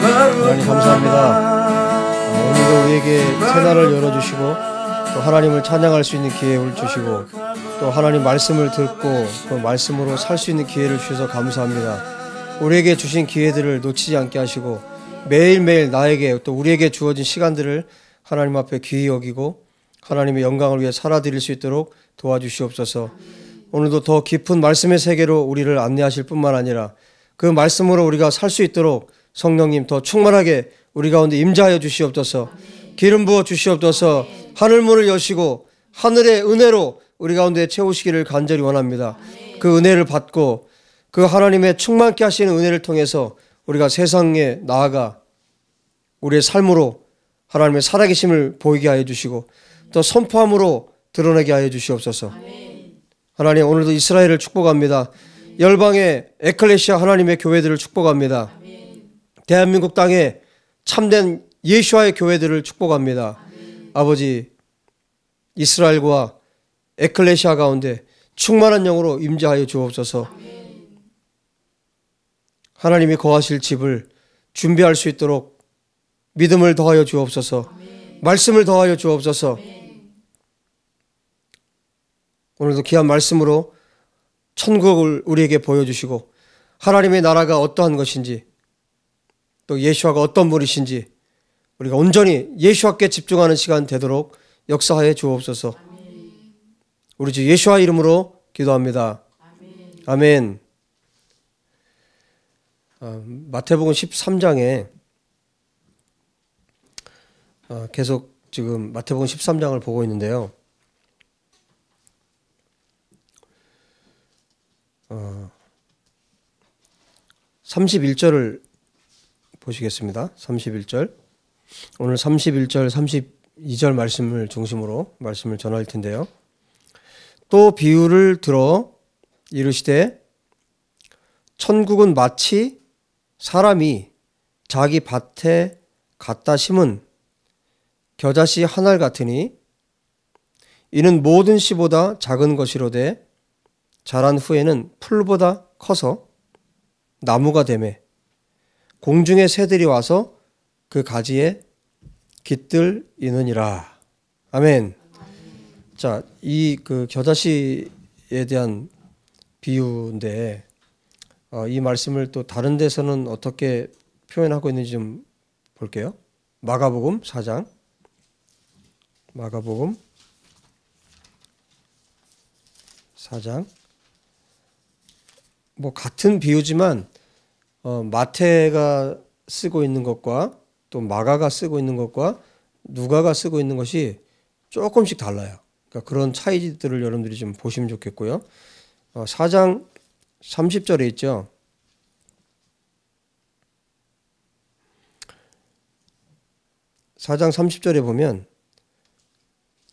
하나님 감사합니다. 오늘도 우리에게 채널을 열어주시고 또 하나님을 찬양할 수 있는 기회를 주시고 또 하나님 말씀을 듣고 그 말씀으로 살 수 있는 기회를 주셔서 감사합니다. 우리에게 주신 기회들을 놓치지 않게 하시고 매일매일 나에게 또 우리에게 주어진 시간들을 하나님 앞에 귀히 여기고 하나님의 영광을 위해 살아드릴 수 있도록 도와주시옵소서. 오늘도 더 깊은 말씀의 세계로 우리를 안내하실 뿐만 아니라 그 말씀으로 우리가 살 수 있도록 성령님 더 충만하게 우리 가운데 임자하여 주시옵소서. 기름 부어 주시옵소서. 하늘 문을 여시고 하늘의 은혜로 우리 가운데 채우시기를 간절히 원합니다. 그 은혜를 받고 그 하나님의 충만케 하시는 은혜를 통해서 우리가 세상에 나아가 우리의 삶으로 하나님의 살아계심을 보이게 하여 주시고 또 선포함으로 드러내게 하여 주시옵소서. 하나님 오늘도 이스라엘을 축복합니다. 열방의 에클레시아 하나님의 교회들을 축복합니다. 대한민국 땅에 참된 예수와의 교회들을 축복합니다. 아멘. 아버지 이스라엘과 에클레시아 가운데 충만한 영으로 임재하여 주옵소서. 아멘. 하나님이 거하실 집을 준비할 수 있도록 믿음을 더하여 주옵소서. 아멘. 말씀을 더하여 주옵소서. 오늘도 귀한 말씀으로 천국을 우리에게 보여주시고 하나님의 나라가 어떠한 것인지 또 예수와가 어떤 분이신지 우리가 온전히 예수와께 집중하는 시간 되도록 역사하에 주옵소서. 우리 주 예수와 이름으로 기도합니다. 아멘. 어, 마태복음 13장에 어, 계속 지금 마태복음 13장을 보고 있는데요. 31절을 어, 보시겠습니다. 31절. 오늘 31절, 32절 말씀을 중심으로 말씀을 전할 텐데요. 또 비유를 들어 이르시되 천국은 마치 사람이 자기 밭에 갖다 심은 겨자씨 한 알 같으니 이는 모든 씨보다 작은 것이로되 자란 후에는 풀보다 커서 나무가 되매 공중의 새들이 와서 그 가지에 깃들 이느니라. 아멘. 자, 이 그 겨자씨에 대한 비유인데 어, 이 말씀을 또 다른 데서는 어떻게 표현하고 있는지 좀 볼게요. 마가복음 4장 마가복음 4장 뭐 같은 비유지만 어, 마태가 쓰고 있는 것과 또 마가가 쓰고 있는 것과 누가가 쓰고 있는 것이 조금씩 달라요. 그러니까 그런 차이들을 여러분들이 좀 보시면 좋겠고요. 어, 4장 30절에 있죠. 사장 30절에 보면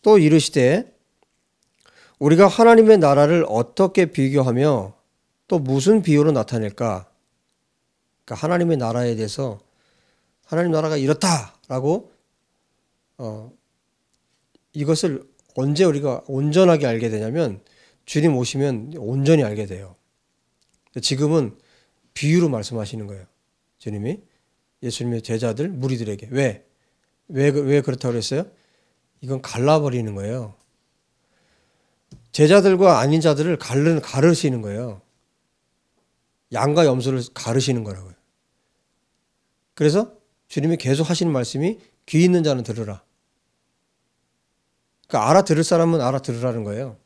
또 이르시되 우리가 하나님의 나라를 어떻게 비교하며 또 무슨 비유로 나타낼까? 그러니까 하나님의 나라에 대해서 하나님 나라가 이렇다라고 어, 이것을 언제 우리가 온전하게 알게 되냐면 주님 오시면 온전히 알게 돼요. 지금은 비유로 말씀하시는 거예요. 주님이 예수님의 제자들 무리들에게 왜? 왜, 왜 그렇다고 그랬어요? 이건 갈라버리는 거예요. 제자들과 아닌 자들을 가르, 가르시는 거예요. 양과 염소를 가르시는 거라고요. 그래서 주님이 계속 하시는 말씀이 귀 있는 자는 들으라. 그러니까 알아들을 사람은 알아들으라는 거예요.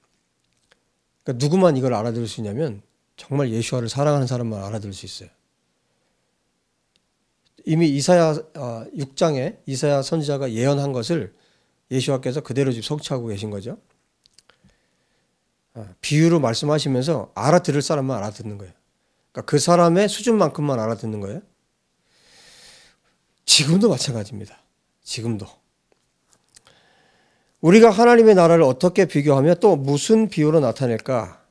그러니까 누구만 이걸 알아들을 수 있냐면 정말 예수와를 사랑하는 사람만 알아들을 수 있어요. 이미 이사야 6장에 어, 이사야 선지자가 예언한 것을 예수와께서 그대로 지금 성취하고 계신 거죠. 어, 비유로 말씀하시면서 알아들을 사람만 알아듣는 거예요. 그러니까 그 사람의 수준만큼만 알아듣는 거예요. 지금도 마찬가지입니다. 지금도. 우리가 하나님의 나라를 어떻게 비교하며 또 무슨 비유로 나타낼까?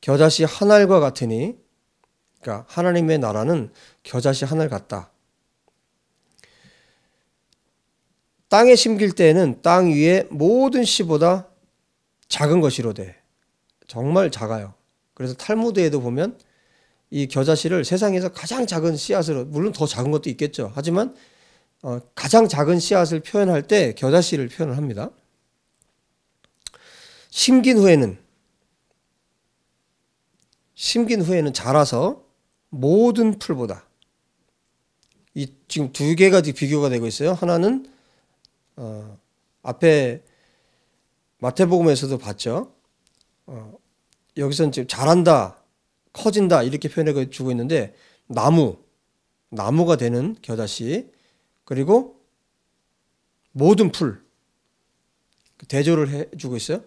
겨자씨 한 알과 같으니, 그러니까 하나님의 나라는 겨자씨 한 알 같다. 땅에 심길 때에는 땅 위에 모든 씨보다 작은 것이로 돼. 정말 작아요. 그래서 탈무드에도 보면 이 겨자씨를 세상에서 가장 작은 씨앗으로 물론 더 작은 것도 있겠죠. 하지만 어, 가장 작은 씨앗을 표현할 때 겨자씨를 표현을 합니다. 심긴 후에는 심긴 후에는 자라서 모든 풀보다 이 지금 두 개가 비교가 되고 있어요. 하나는 어, 앞에 마태복음에서도 봤죠. 어, 여기서는 지금 잘한다 퍼진다 이렇게 표현해 주고 있는데 나무 나무가 되는 겨자씨 그리고 모든 풀 대조를 해주고 있어요.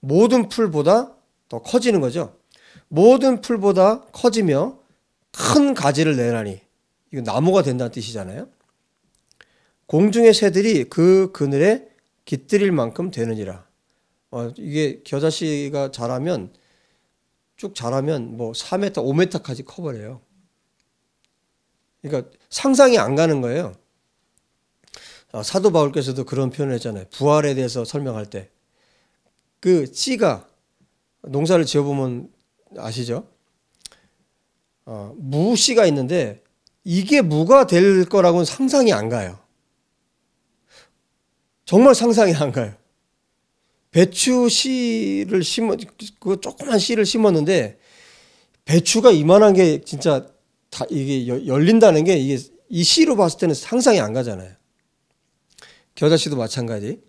모든 풀보다 더 커지는 거죠. 모든 풀보다 커지며 큰 가지를 내라니 이거 나무가 된다는 뜻이잖아요. 공중의 새들이 그 그늘에 깃들일 만큼 되느니라. 어, 이게 겨자씨가 자라면 쭉 자라면 뭐 4m, 5m까지 커버려요. 그러니까 상상이 안 가는 거예요. 아, 사도 바울께서도 그런 표현을 했잖아요. 부활에 대해서 설명할 때. 그 씨가 농사를 지어보면 아시죠? 어, 무씨가 있는데 이게 무가 될 거라고는 상상이 안 가요. 정말 상상이 안 가요. 배추 씨를 심어 그 조그만 씨를 심었는데 배추가 이만한 게 진짜 다 이게 열린다는 게 이게 이 씨로 봤을 때는 상상이 안 가잖아요. 겨자 씨도 마찬가지.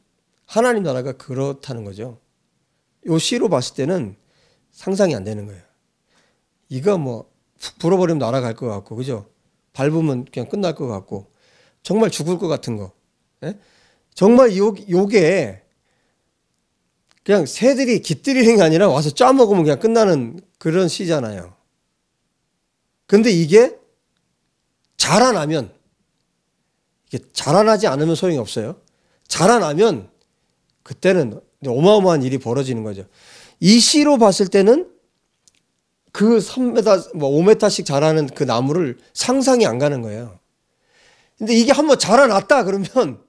하나님 나라가 그렇다는 거죠. 요 씨로 봤을 때는 상상이 안 되는 거예요. 이거 뭐 불어버리면 날아갈 것 같고 그죠? 밟으면 그냥 끝날 것 같고 정말 죽을 것 같은 거. 예? 정말 요 요게 그냥 새들이 깃들이는 게 아니라 와서 쪄먹으면 그냥 끝나는 그런 시잖아요. 근데 이게 자라나면, 이게 자라나지 않으면 소용이 없어요. 자라나면 그때는 어마어마한 일이 벌어지는 거죠. 이 씨로 봤을 때는 그 3m, 뭐 5m씩 자라는 그 나무를 상상이 안 가는 거예요. 근데 이게 한번 자라났다 그러면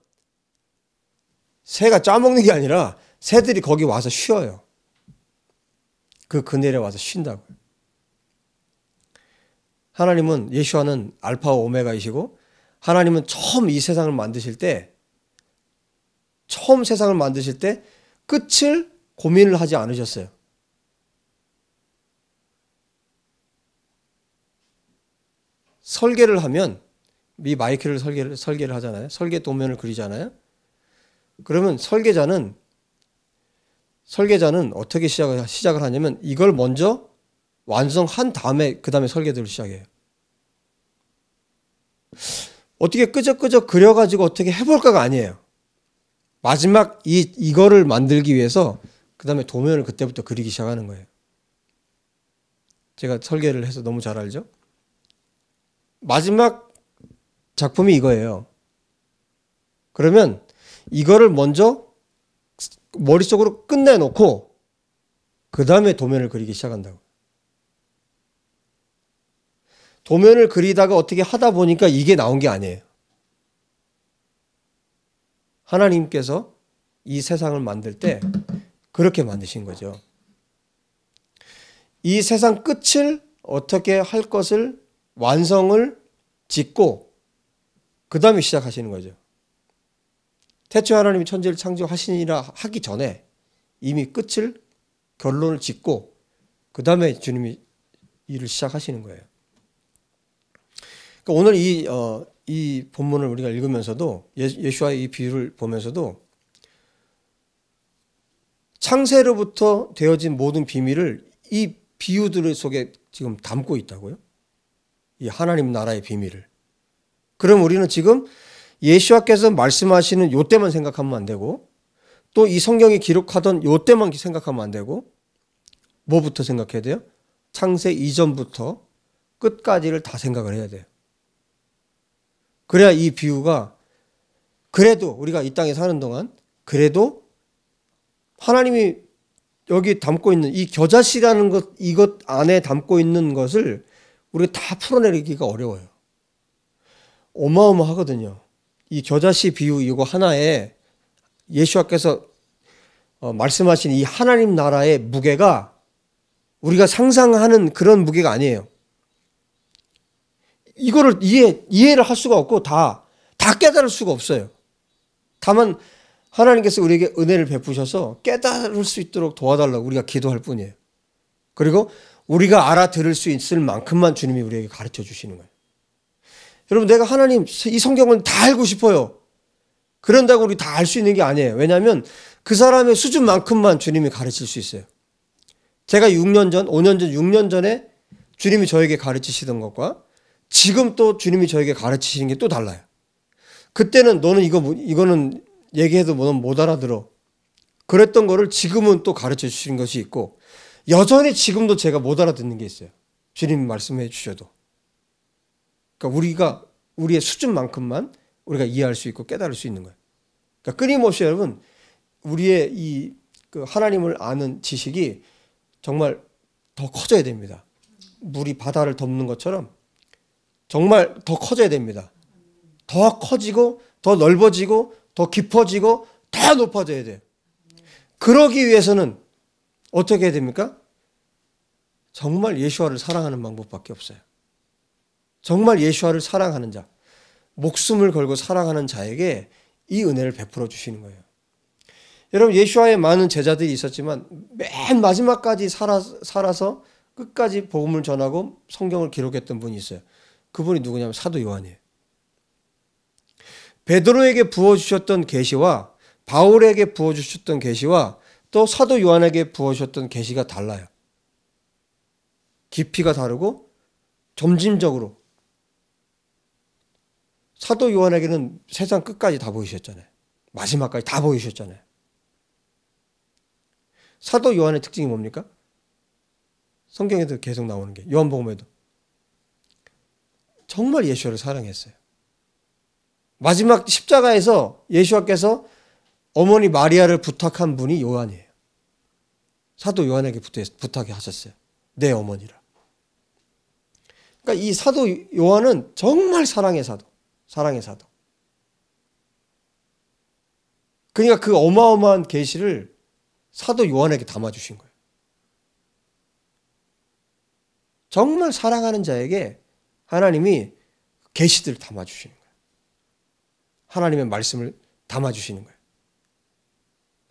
새가 짜먹는 게 아니라 새들이 거기 와서 쉬어요. 그 그늘에 와서 쉰다고요. 하나님은 예수와는 알파와 오메가이시고 하나님은 처음 이 세상을 만드실 때 처음 세상을 만드실 때 끝을 고민을 하지 않으셨어요. 설계를 하면 이 마이크를 설계를 설계를 하잖아요. 설계 도면을 그리잖아요. 그러면 설계자는 설계자는 어떻게 시작을, 시작을 하냐면 이걸 먼저 완성한 다음에 그 다음에 설계들을 시작해요. 어떻게 끄적끄적 그려가지고 어떻게 해볼까가 아니에요. 마지막 이, 이거를 만들기 위해서 그 다음에 도면을 그때부터 그리기 시작하는 거예요. 제가 설계를 해서 너무 잘 알죠? 마지막 작품이 이거예요. 그러면 이거를 먼저 머릿속으로 끝내놓고 그 다음에 도면을 그리기 시작한다고. 도면을 그리다가 어떻게 하다 보니까 이게 나온 게 아니에요. 하나님께서 이 세상을 만들 때 그렇게 만드신 거죠. 이 세상 끝을 어떻게 할 것을 완성을 짓고 그 다음에 시작하시는 거죠. 태초 하나님이 천지를 창조하시니라 하기 전에 이미 끝을 결론을 짓고 그 다음에 주님이 일을 시작하시는 거예요. 그러니까 오늘 이, 어, 이 본문을 우리가 읽으면서도 예, 예수와의 이 비유를 보면서도 창세로부터 되어진 모든 비밀을 이 비유들 속에 지금 담고 있다고요. 이 하나님 나라의 비밀을. 그럼 우리는 지금 예수와께서 말씀하시는 요때만 생각하면 안 되고 또 이 성경이 기록하던 요때만 생각하면 안 되고 뭐부터 생각해야 돼요? 창세 이전부터 끝까지를 다 생각을 해야 돼요. 그래야 이 비유가 그래도 우리가 이 땅에 사는 동안 그래도 하나님이 여기 담고 있는 이 겨자씨라는 것 이것 안에 담고 있는 것을 우리가 다 풀어내기가 어려워요. 어마어마하거든요. 이 겨자씨 비유 이거 하나에 예수와께서 어, 말씀하신 이 하나님 나라의 무게가 우리가 상상하는 그런 무게가 아니에요. 이거를 이해, 이해를 할 수가 없고 다, 다 깨달을 수가 없어요. 다만 하나님께서 우리에게 은혜를 베푸셔서 깨달을 수 있도록 도와달라고 우리가 기도할 뿐이에요. 그리고 우리가 알아들을 수 있을 만큼만 주님이 우리에게 가르쳐 주시는 거예요. 여러분 내가 하나님 이 성경을 다 알고 싶어요. 그런다고 우리 다 알 수 있는 게 아니에요. 왜냐하면 그 사람의 수준만큼만 주님이 가르칠 수 있어요. 제가 6년 전, 5년 전, 6년 전에 주님이 저에게 가르치시던 것과 지금 또 주님이 저에게 가르치시는 게 또 달라요. 그때는 너는 이거 뭐, 이거는 얘기해도 너는 뭐, 못 알아들어. 그랬던 거를 지금은 또 가르쳐 주시는 것이 있고 여전히 지금도 제가 못 알아듣는 게 있어요. 주님 말씀해 주셔도. 그러니까 우리가 우리의 수준만큼만 우리가 이해할 수 있고 깨달을 수 있는 거예요. 그러니까 끊임없이 여러분 우리의 이그 하나님을 아는 지식이 정말 더 커져야 됩니다. 물이 바다를 덮는 것처럼 정말 더 커져야 됩니다. 더 커지고 더 넓어지고 더 깊어지고 더 높아져야 돼요. 그러기 위해서는 어떻게 해야 됩니까? 정말 예수와를 사랑하는 방법밖에 없어요. 정말 예수아를 사랑하는 자, 목숨을 걸고 사랑하는 자에게 이 은혜를 베풀어 주시는 거예요. 여러분 예수아의 많은 제자들이 있었지만 맨 마지막까지 살아, 살아서 끝까지 복음을 전하고 성경을 기록했던 분이 있어요. 그분이 누구냐면 사도 요한이에요. 베드로에게 부어 주셨던 계시와 바울에게 부어 주셨던 계시와 또 사도 요한에게 부어 주셨던 계시가 달라요. 깊이가 다르고 점진적으로 사도 요한에게는 세상 끝까지 다 보이셨잖아요. 마지막까지 다 보이셨잖아요. 사도 요한의 특징이 뭡니까? 성경에도 계속 나오는 게 요한복음에도 정말 예수를 사랑했어요. 마지막 십자가에서 예수와께서 어머니 마리아를 부탁한 분이 요한이에요. 사도 요한에게 부탁, 하셨어요. 내 어머니라. 그러니까 이 사도 요한은 정말 사랑의 사도. 사랑의 사도. 그러니까 그 어마어마한 계시를 사도 요한에게 담아 주신 거예요. 정말 사랑하는 자에게 하나님이 계시들을 담아 주시는 거예요. 하나님의 말씀을 담아 주시는 거예요.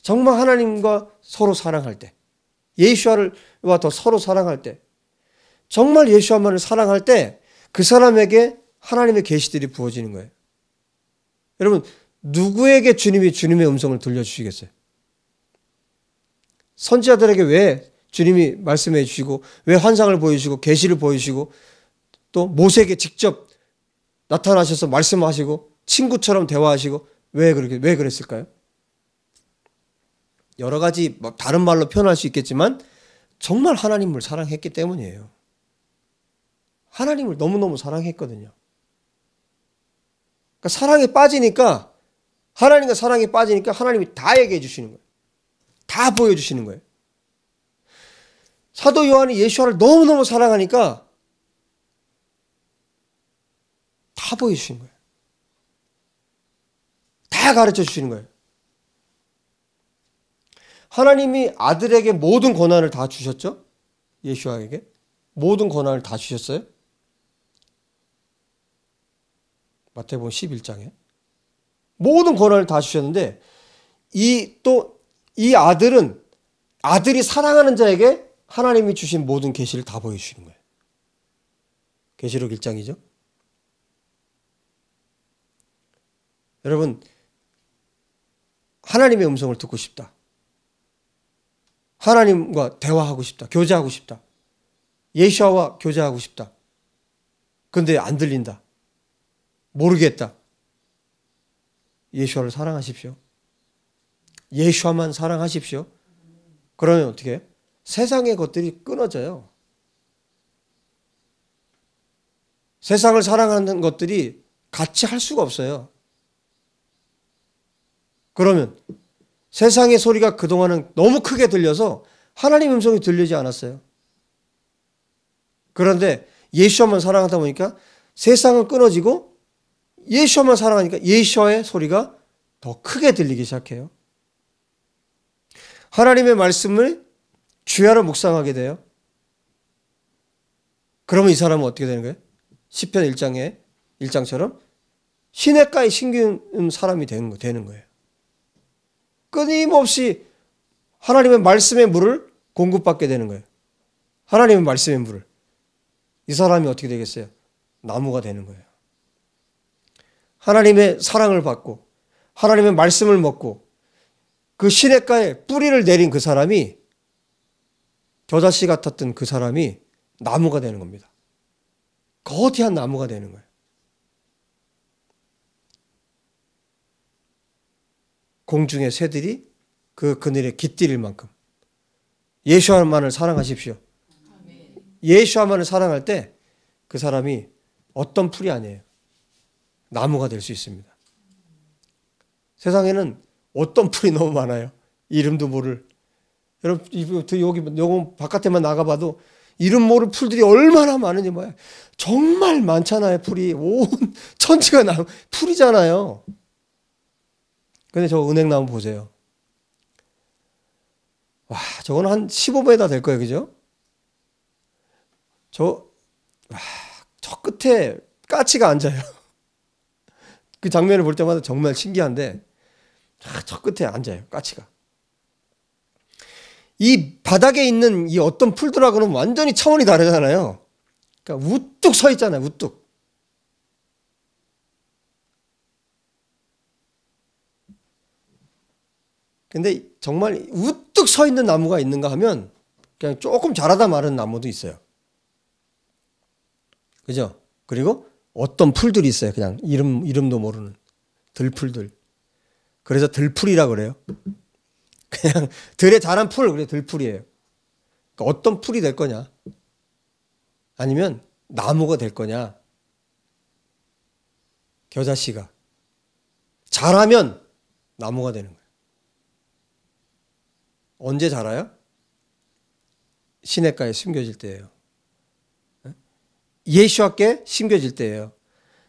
정말 하나님과 서로 사랑할 때, 예수와를와 더 서로 사랑할 때, 정말 예수와만을 사랑할 때 그 사람에게 하나님의 계시들이 부어지는 거예요. 여러분 누구에게 주님이 주님의 음성을 들려주시겠어요? 선지자들에게 왜 주님이 말씀해 주시고 왜 환상을 보여주시고 계시를 보여주시고 또 모세에게 직접 나타나셔서 말씀하시고 친구처럼 대화하시고 왜 그렇게 왜 그랬을까요? 여러 가지 뭐 다른 말로 표현할 수 있겠지만 정말 하나님을 사랑했기 때문이에요. 하나님을 너무너무 사랑했거든요. 그러니까 사랑에 빠지니까 하나님과 사랑에 빠지니까 하나님이 다 얘기해 주시는 거예요. 다 보여주시는 거예요. 사도 요한이 예수와를 너무너무 사랑하니까 다보여주시는 거예요. 다 가르쳐 주시는 거예요. 하나님이 아들에게 모든 권한을 다 주셨죠? 예수와에게 모든 권한을 다 주셨어요? 마태복음 11장에 모든 권한을 다 주셨는데 이 또이 이 아들은 아들이 사랑하는 자에게 하나님이 주신 모든 계시를 다 보여 주시는 거예요. 계시록 1장이죠. 여러분 하나님의 음성을 듣고 싶다. 하나님과 대화하고 싶다. 교제하고 싶다. 예수와 교제하고 싶다. 근데 안 들린다. 모르겠다. 예수아를 사랑하십시오. 예수아만 사랑하십시오. 그러면 어떻게 해요? 세상의 것들이 끊어져요. 세상을 사랑하는 것들이 같이 할 수가 없어요. 그러면 세상의 소리가 그동안은 너무 크게 들려서 하나님 음성이 들리지 않았어요. 그런데 예수만 사랑하다 보니까 세상은 끊어지고 예시어만 사랑하니까 예시어의 소리가 더 크게 들리기 시작해요. 하나님의 말씀을 주야로 묵상하게 돼요. 그러면 이 사람은 어떻게 되는 거예요? 1편 1장에, 1장처럼 시냇가에 신기는 사람이 되는, 거, 되는 거예요. 끊임없이 하나님의 말씀의 물을 공급받게 되는 거예요. 하나님의 말씀의 물을. 이 사람이 어떻게 되겠어요? 나무가 되는 거예요. 하나님의 사랑을 받고 하나님의 말씀을 먹고 그 시냇가에 뿌리를 내린 그 사람이 겨자씨 같았던 그 사람이 나무가 되는 겁니다. 거대한 나무가 되는 거예요. 공중의 새들이 그 그늘에 깃들일 만큼 예수만을 사랑하십시오. 예수만을 사랑할 때 그 사람이 어떤 풀이 아니에요. 나무가 될 수 있습니다. 세상에는 어떤 풀이 너무 많아요. 이름도 모를. 여러분, 뭐, 여기, 여기 바깥에만 나가봐도 이름 모를 풀들이 얼마나 많은지 뭐야. 정말 많잖아요, 풀이. 온 천지가 나, 풀이잖아요. 근데 저 은행나무 보세요. 와, 저건 한 15m 될 거예요, 그죠? 저, 와, 저 끝에 까치가 앉아요. 그 장면을 볼 때마다 정말 신기한데 아, 저 끝에 앉아요 까치가 이 바닥에 있는 이 어떤 풀들하고는 완전히 차원이 다르잖아요 그러니까 우뚝 서 있잖아요 우뚝 근데 정말 우뚝 서 있는 나무가 있는가 하면 그냥 조금 자라다 마른 나무도 있어요. 그죠? 그리고 어떤 풀들이 있어요. 그냥 이름, 이름도 모르는 들풀들. 그래서 들풀이라 그래요. 그냥 들에 자란 풀, 그래 들풀이에요. 그러니까 어떤 풀이 될 거냐? 아니면 나무가 될 거냐? 겨자씨가. 자라면 나무가 되는 거예요. 언제 자라요? 시냇가에 숨겨질 때예요. 예수와께 심겨질 때예요.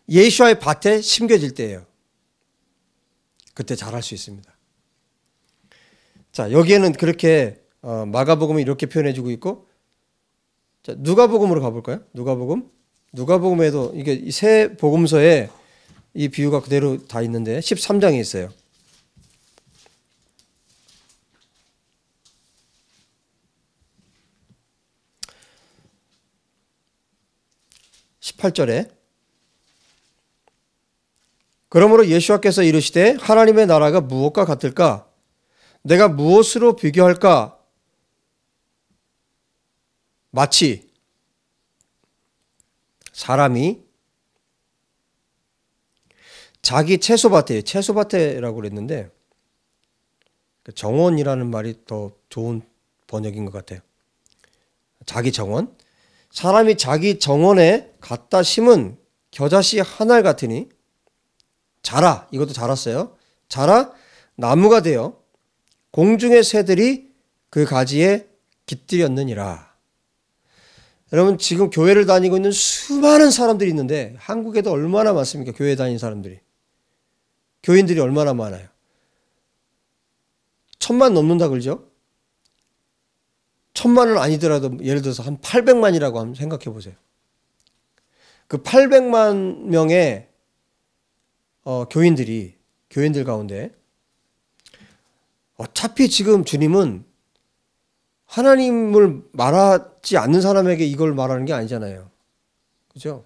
예수와의 밭에 심겨질 때예요. 그때 잘할 수 있습니다. 자 여기에는 그렇게 어, 마가복음을 이렇게 표현해주고 있고 자, 누가복음으로 가볼까요? 누가복음 누가복음에도 이게 새 복음서에 이 비유가 그대로 다 있는데 13장에 있어요. 18절에 그러므로 예수와께서 이르시되 하나님의 나라가 무엇과 같을까? 내가 무엇으로 비교할까? 마치 사람이 자기 채소밭에 채소밭에라고 그랬는데 그 정원이라는 말이 더 좋은 번역인 것 같아요. 자기 정원 사람이 자기 정원에 갖다 심은 겨자씨 한 알 같으니 자라 이것도 자랐어요. 자라 나무가 되어 공중의 새들이 그 가지에 깃들였느니라. 여러분 지금 교회를 다니고 있는 수많은 사람들이 있는데 한국에도 얼마나 많습니까? 교회 다니는 사람들이. 교인들이 얼마나 많아요. 천만 넘는다 그러죠? 천만은 아니더라도 예를 들어서 한 800만이라고 한번 생각해 보세요. 그 800만 명의 어, 교인들이 교인들 가운데 어차피 지금 주님은 하나님을 말하지 않는 사람에게 이걸 말하는 게 아니잖아요. 그죠?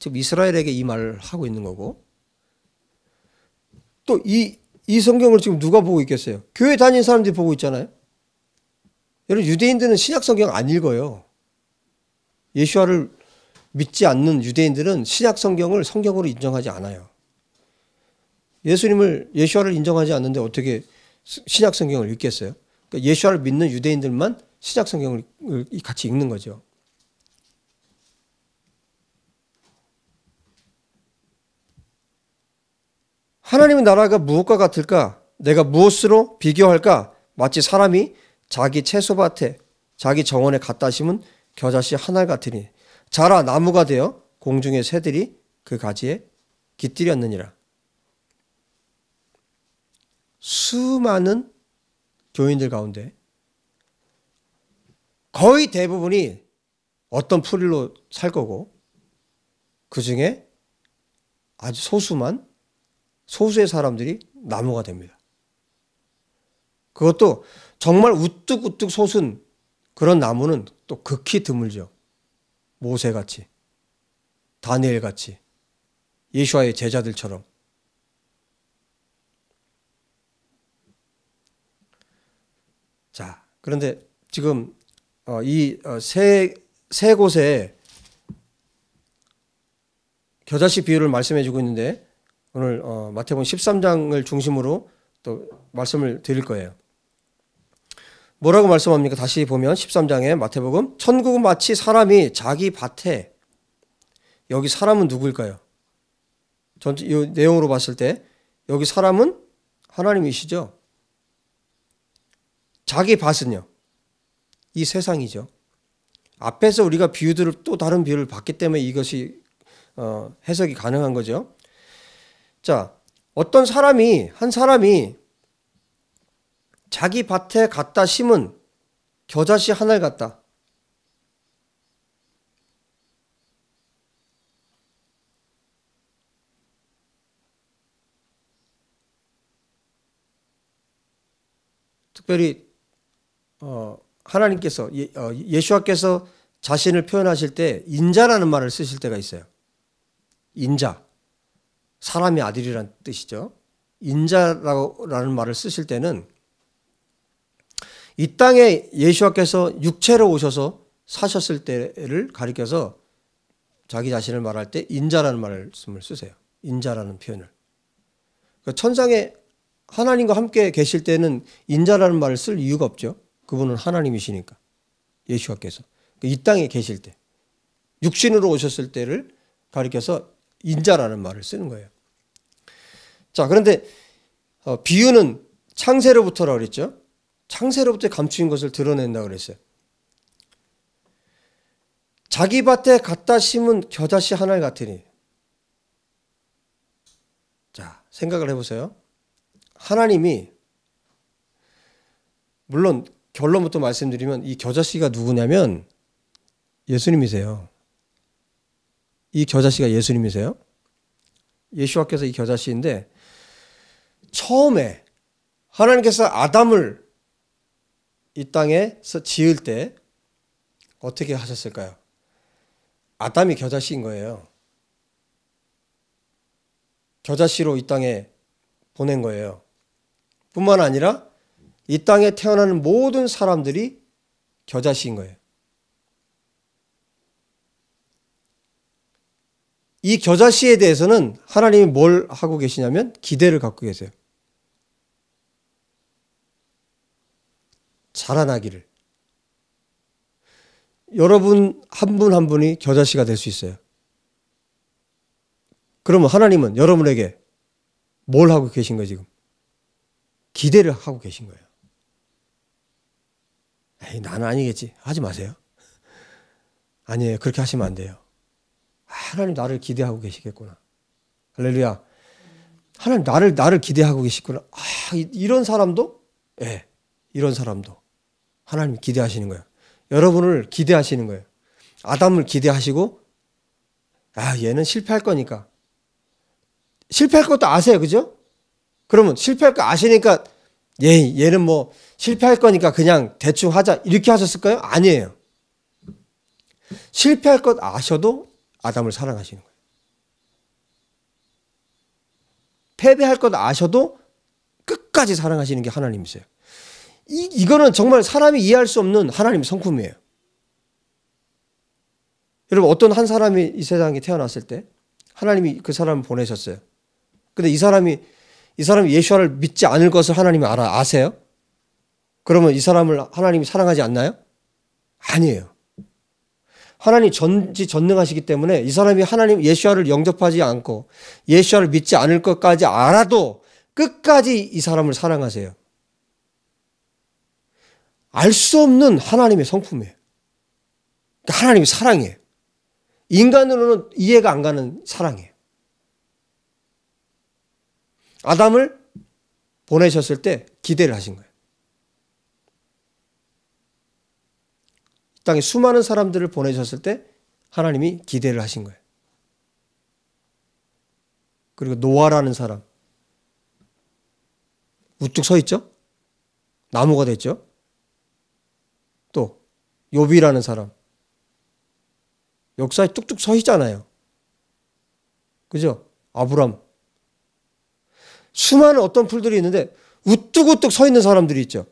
지금 이스라엘에게 이 말을 하고 있는 거고 또 이 이 성경을 지금 누가 보고 있겠어요? 교회 다니는 사람들이 보고 있잖아요. 여러분 유대인들은 신약 성경 안 읽어요. 예수아를 믿지 않는 유대인들은 신약 성경을 성경으로 인정하지 않아요. 예수님을 예수아를 인정하지 않는데 어떻게 신약 성경을 읽겠어요? 그러니까 예수아를 믿는 유대인들만 신약 성경을 같이 읽는 거죠. 하나님의 나라가 무엇과 같을까? 내가 무엇으로 비교할까? 마치 사람이 자기 채소밭에 자기 정원에 갖다 심은 겨자씨 하나 같으니 자라 나무가 되어 공중의 새들이 그 가지에 깃들였느니라. 수많은 교인들 가운데 거의 대부분이 어떤 풀로 살 거고 그 중에 아주 소수만 소수의 사람들이 나무가 됩니다. 그것도 정말 우뚝우뚝 솟은 그런 나무는 또 극히 드물죠. 모세같이, 다니엘같이, 예수와의 제자들처럼. 자, 그런데 지금 어, 이세 어, 세 곳에 겨자씨 비유를 말씀해 주고 있는데 오늘 어, 마태복음 13장을 중심으로 또 말씀을 드릴 거예요. 뭐라고 말씀합니까? 다시 보면 13장에 마태복음 천국은 마치 사람이 자기 밭에 여기 사람은 누구일까요? 전이 내용으로 봤을 때 여기 사람은 하나님이시죠. 자기 밭은요. 이 세상이죠. 앞에서 우리가 비유들을 또 다른 비유를 봤기 때문에 이것이 어, 해석이 가능한 거죠. 자, 어떤 사람이 한 사람이 자기 밭에 갖다 심은 겨자씨 하나를 갖다 특별히 어, 하나님께서 예, 어, 예수와께서 자신을 표현하실 때 인자라는 말을 쓰실 때가 있어요. 인자. 사람의 아들이란 뜻이죠. 인자라는 말을 쓰실 때는 이 땅에 예수와께서 육체로 오셔서 사셨을 때를 가리켜서 자기 자신을 말할 때 인자라는 말씀을 쓰세요. 인자라는 표현을. 그러니까 천상에 하나님과 함께 계실 때는 인자라는 말을 쓸 이유가 없죠. 그분은 하나님이시니까. 예수와께서. 그러니까 이 땅에 계실 때. 육신으로 오셨을 때를 가리켜서 인자라는 말을 쓰는 거예요. 자, 그런데 어, 비유는 창세로부터라고 그랬죠. 창세로부터 감추인 것을 드러낸다 그랬어요. 자기 밭에 갖다 심은 겨자씨 하나 같으니. 자, 생각을 해보세요. 하나님이, 물론 결론부터 말씀드리면 이 겨자씨가 누구냐면 예수님이세요. 이 겨자씨가 예수님이세요. 예수와께서 이 겨자씨인데 처음에 하나님께서 아담을 이 땅에서 지을 때 어떻게 하셨을까요? 아담이 겨자씨인 거예요. 겨자씨로 이 땅에 보낸 거예요. 뿐만 아니라 이 땅에 태어나는 모든 사람들이 겨자씨인 거예요. 이 겨자씨에 대해서는 하나님이 뭘 하고 계시냐면 기대를 갖고 계세요. 자라나기를. 여러분 한 분한 한 분이 겨자씨가 될 수 있어요. 그러면 하나님은 여러분에게 뭘 하고 계신 거예요, 지금? 기대를 하고 계신 거예요. 에이, 나는 아니겠지. 하지 마세요. 아니에요. 그렇게 하시면 안 돼요. 아, 하나님 나를 기대하고 계시겠구나. 할렐루야. 하나님 나를, 나를 기대하고 계시구나. 아, 이런 사람도? 예, 네, 이런 사람도. 하나님 기대하시는 거예요. 여러분을 기대하시는 거예요. 아담을 기대하시고 아 얘는 실패할 거니까 실패할 것도 아세요, 그죠? 그러면 실패할 거 아시니까 얘 예, 얘는 뭐 실패할 거니까 그냥 대충 하자 이렇게 하셨을까요? 아니에요. 실패할 것 아셔도 아담을 사랑하시는 거예요. 패배할 것 아셔도 끝까지 사랑하시는 게 하나님이세요. 이, 이거는 정말 사람이 이해할 수 없는 하나님의 성품이에요. 여러분, 어떤 한 사람이 이 세상에 태어났을 때 하나님이 그 사람을 보내셨어요. 근데 이 사람이, 이 사람이 예수아를 믿지 않을 것을 하나님이 알아, 아세요? 그러면 이 사람을 하나님이 사랑하지 않나요? 아니에요. 하나님 전지 전능하시기 때문에 이 사람이 하나님 예수아를 영접하지 않고 예수아를 믿지 않을 것까지 알아도 끝까지 이 사람을 사랑하세요. 알수 없는 하나님의 성품이에요. 그러니까 하나님의 사랑이에요. 인간으로는 이해가 안 가는 사랑이에요. 아담을 보내셨을 때 기대를 하신 거예요. 이 땅에 수많은 사람들을 보내셨을 때 하나님이 기대를 하신 거예요. 그리고 노아라는 사람 우뚝 서 있죠? 나무가 됐죠? 또 요비라는 사람 역사에 뚝뚝 서 있잖아요. 그죠? 아브람 수많은 어떤 풀들이 있는데 우뚝우뚝 서 있는 사람들이 있죠.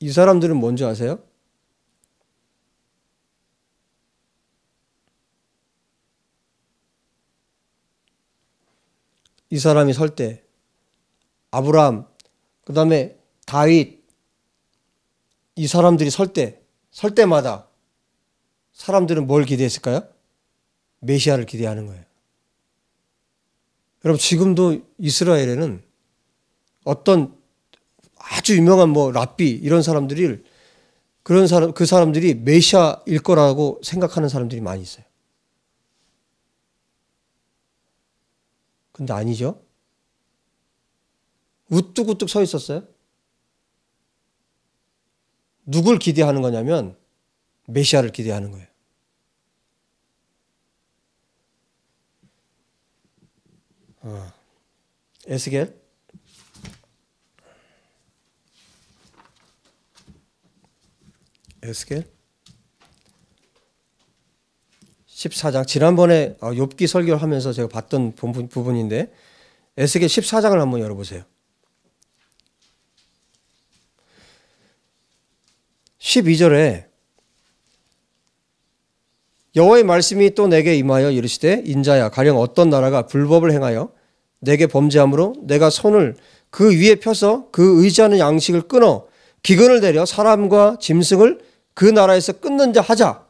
이 사람들은 뭔지 아세요? 이 사람이 설 때 아브라함 그 다음에 다윗 이 사람들이 설 때, 설 때마다 사람들은 뭘 기대했을까요? 메시아를 기대하는 거예요. 여러분 지금도 이스라엘에는 어떤 아주 유명한 뭐 랍비 이런 사람들이 그런 사람 그 사람들이 메시아일 거라고 생각하는 사람들이 많이 있어요. 근데 아니죠. 우뚝우뚝 서 있었어요. 누굴 기대하는 거냐면 메시아를 기대하는 거예요. 어. 에스겔 에스겔 14장 지난번에 아, 욥기 설교를 하면서 제가 봤던 부분인데 에스겔 14장을 한번 열어보세요. 12절에 여호와의 말씀이 또 내게 임하여 이르시되 인자야 가령 어떤 나라가 불법을 행하여 내게 범죄함으로 내가 손을 그 위에 펴서 그 의지하는 양식을 끊어 기근을 내려 사람과 짐승을 그 나라에서 끊는 자 하자.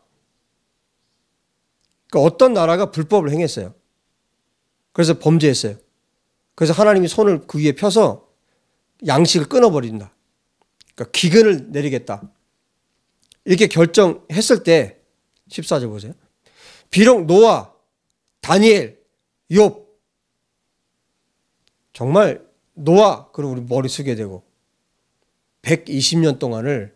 그러니까 어떤 나라가 불법을 행했어요. 그래서 범죄했어요. 그래서 하나님이 손을 그 위에 펴서 양식을 끊어버린다. 그러니까 기근을 내리겠다. 이렇게 결정했을 때 14절 보세요. 비록 노아, 다니엘, 욥 정말 노아 그리고 우리 머리 숙게 되고 120년 동안을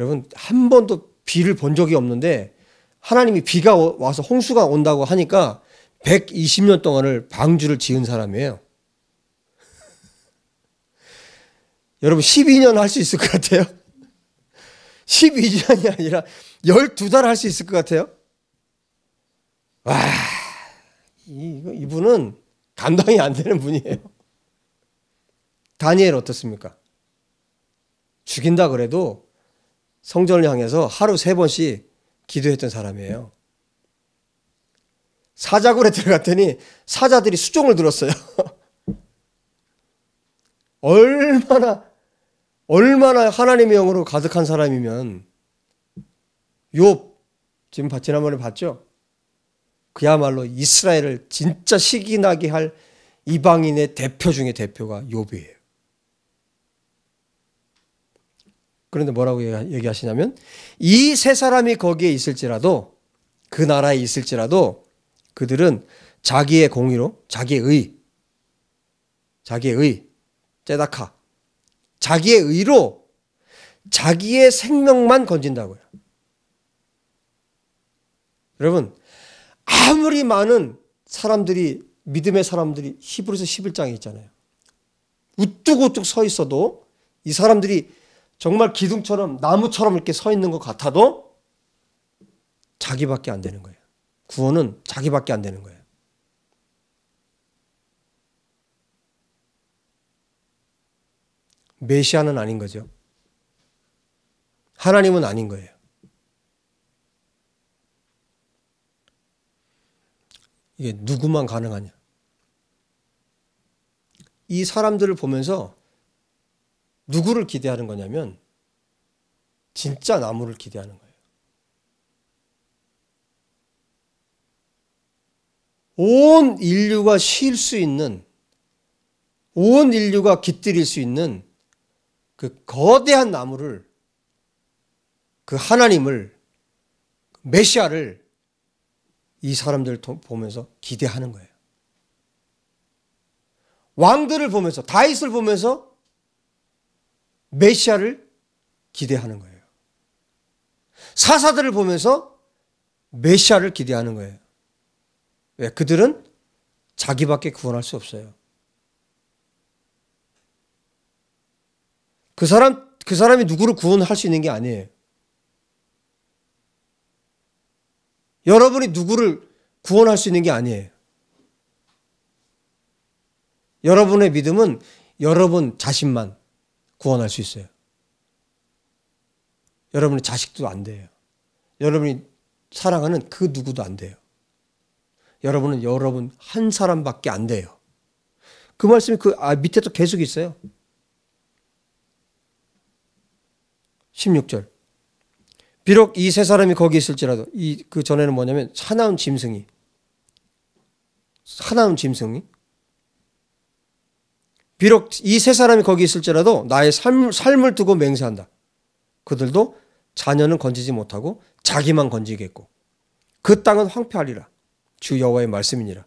여러분 한 번도 비를 본 적이 없는데 하나님이 비가 와서 홍수가 온다고 하니까 120년 동안을 방주를 지은 사람이에요. 여러분 12년 할 수 있을 것 같아요. 12년이 아니라 12달 할 수 있을 것 같아요. 와, 이, 이분은 감당이 안 되는 분이에요. 다니엘 어떻습니까? 죽인다 그래도 성전을 향해서 하루 세 번씩 기도했던 사람이에요. 사자굴에 들어갔더니 사자들이 수종을 들었어요. 얼마나 얼마나 하나님의 영으로 가득한 사람이면 욥 지금 지난번에 봤죠? 그야말로 이스라엘을 진짜 시기 나게 할 이방인의 대표 중에 대표가 욥이에요. 그런데 뭐라고 얘기하시냐면 이 세 사람이 거기에 있을지라도 그 나라에 있을지라도 그들은 자기의 공의로 자기의 의 자기의 의 제다카 자기의 의로 자기의 생명만 건진다고요. 여러분, 아무리 많은 사람들이, 믿음의 사람들이 히브리서 11장에 있잖아요. 우뚝우뚝 서 있어도 이 사람들이 정말 기둥처럼, 나무처럼 이렇게 서 있는 것 같아도 자기밖에 안 되는 거예요. 구원은 자기밖에 안 되는 거예요. 메시아는 아닌 거죠. 하나님은 아닌 거예요. 이게 누구만 가능하냐. 이 사람들을 보면서 누구를 기대하는 거냐면 진짜 나무를 기대하는 거예요. 온 인류가 쉴 수 있는, 온 인류가 깃들일 수 있는 그 거대한 나무를 그 하나님을 그 메시아를 이사람들 보면서 기대하는 거예요. 왕들을 보면서 다윗을 보면서 메시아를 기대하는 거예요. 사사들을 보면서 메시아를 기대하는 거예요. 왜 그들은 자기밖에 구원할 수 없어요. 그 사람, 그 사람이 누구를 구원할 수 있는 게 아니에요. 여러분이 누구를 구원할 수 있는 게 아니에요. 여러분의 믿음은 여러분 자신만 구원할 수 있어요. 여러분의 자식도 안 돼요. 여러분이 사랑하는 그 누구도 안 돼요. 여러분은 여러분 한 사람밖에 안 돼요. 그 말씀이 그 아, 밑에 또 계속 있어요. 16절. 비록 이 세 사람이 거기 있을지라도 이 그 전에는 뭐냐면 사나운 짐승이 사나운 짐승이 비록 이 세 사람이 거기 있을지라도 나의 삶, 삶을 두고 맹세한다. 그들도 자녀는 건지지 못하고 자기만 건지겠고 그 땅은 황폐하리라. 주 여호와의 말씀이니라.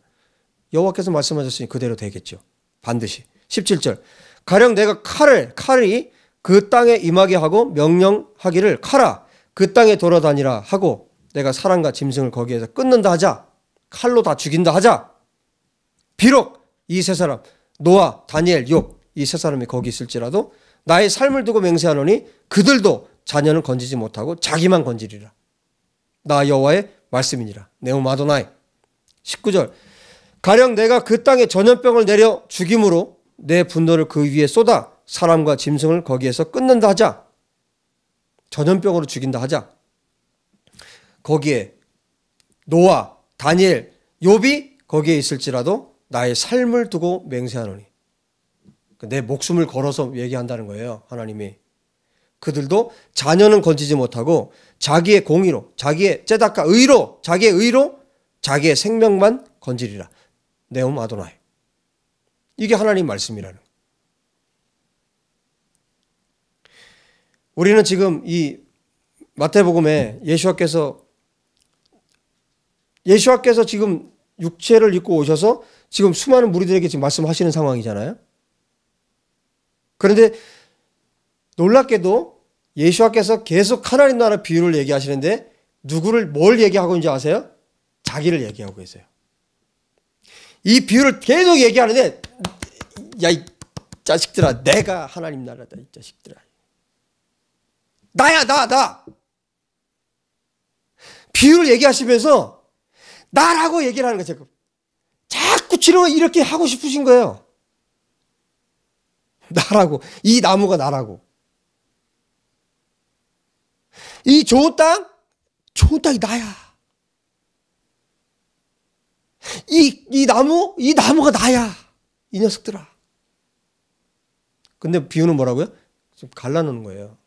여호와께서 말씀하셨으니 그대로 되겠죠. 반드시. 17절. 가령 내가 칼을 칼이 그 땅에 임하게 하고 명령하기를 카라 그 땅에 돌아다니라 하고 내가 사람과 짐승을 거기에서 끊는다 하자 칼로 다 죽인다 하자 비록 이 세 사람 노아 다니엘 욥 이 세 사람이 거기 있을지라도 나의 삶을 두고 맹세하노니 그들도 자녀는 건지지 못하고 자기만 건지리라 나 여호와의 말씀이니라 네오마도나이 19절 가령 내가 그 땅에 전염병을 내려 죽임으로 내 분노를 그 위에 쏟아 사람과 짐승을 거기에서 끊는다 하자. 전염병으로 죽인다 하자. 거기에 노아, 다니엘, 요비 거기에 있을지라도 나의 삶을 두고 맹세하노니. 그러니까 내 목숨을 걸어서 얘기한다는 거예요. 하나님이. 그들도 자녀는 건지지 못하고 자기의 공의로, 자기의 째다까 의로, 자기의 의로 자기의 생명만 건지리라. 네옴 아도나이. 이게 하나님 말씀이라는 거예요. 우리는 지금 이 마태복음에 예수와께서 예수와께서 지금 육체를 입고 오셔서 지금 수많은 무리들에게 지금 말씀하시는 상황이잖아요. 그런데 놀랍게도 예수와께서 계속 하나님 나라 비유를 얘기하시는데 누구를 뭘 얘기하고 있는지 아세요? 자기를 얘기하고 계세요. 이 비유를 계속 얘기하는데 야 이 자식들아 내가 하나님 나라다 이 자식들아 나야, 나, 나. 비유를 얘기하시면서 나라고 얘기를 하는 거예요. 자꾸 지금 이렇게 하고 싶으신 거예요. 나라고. 이 나무가 나라고. 이 좋은 땅? 좋은 땅이 나야. 이, 이 나무? 이 나무가 나야. 이 녀석들아. 근데 비유는 뭐라고요? 지금 갈라놓는 거예요.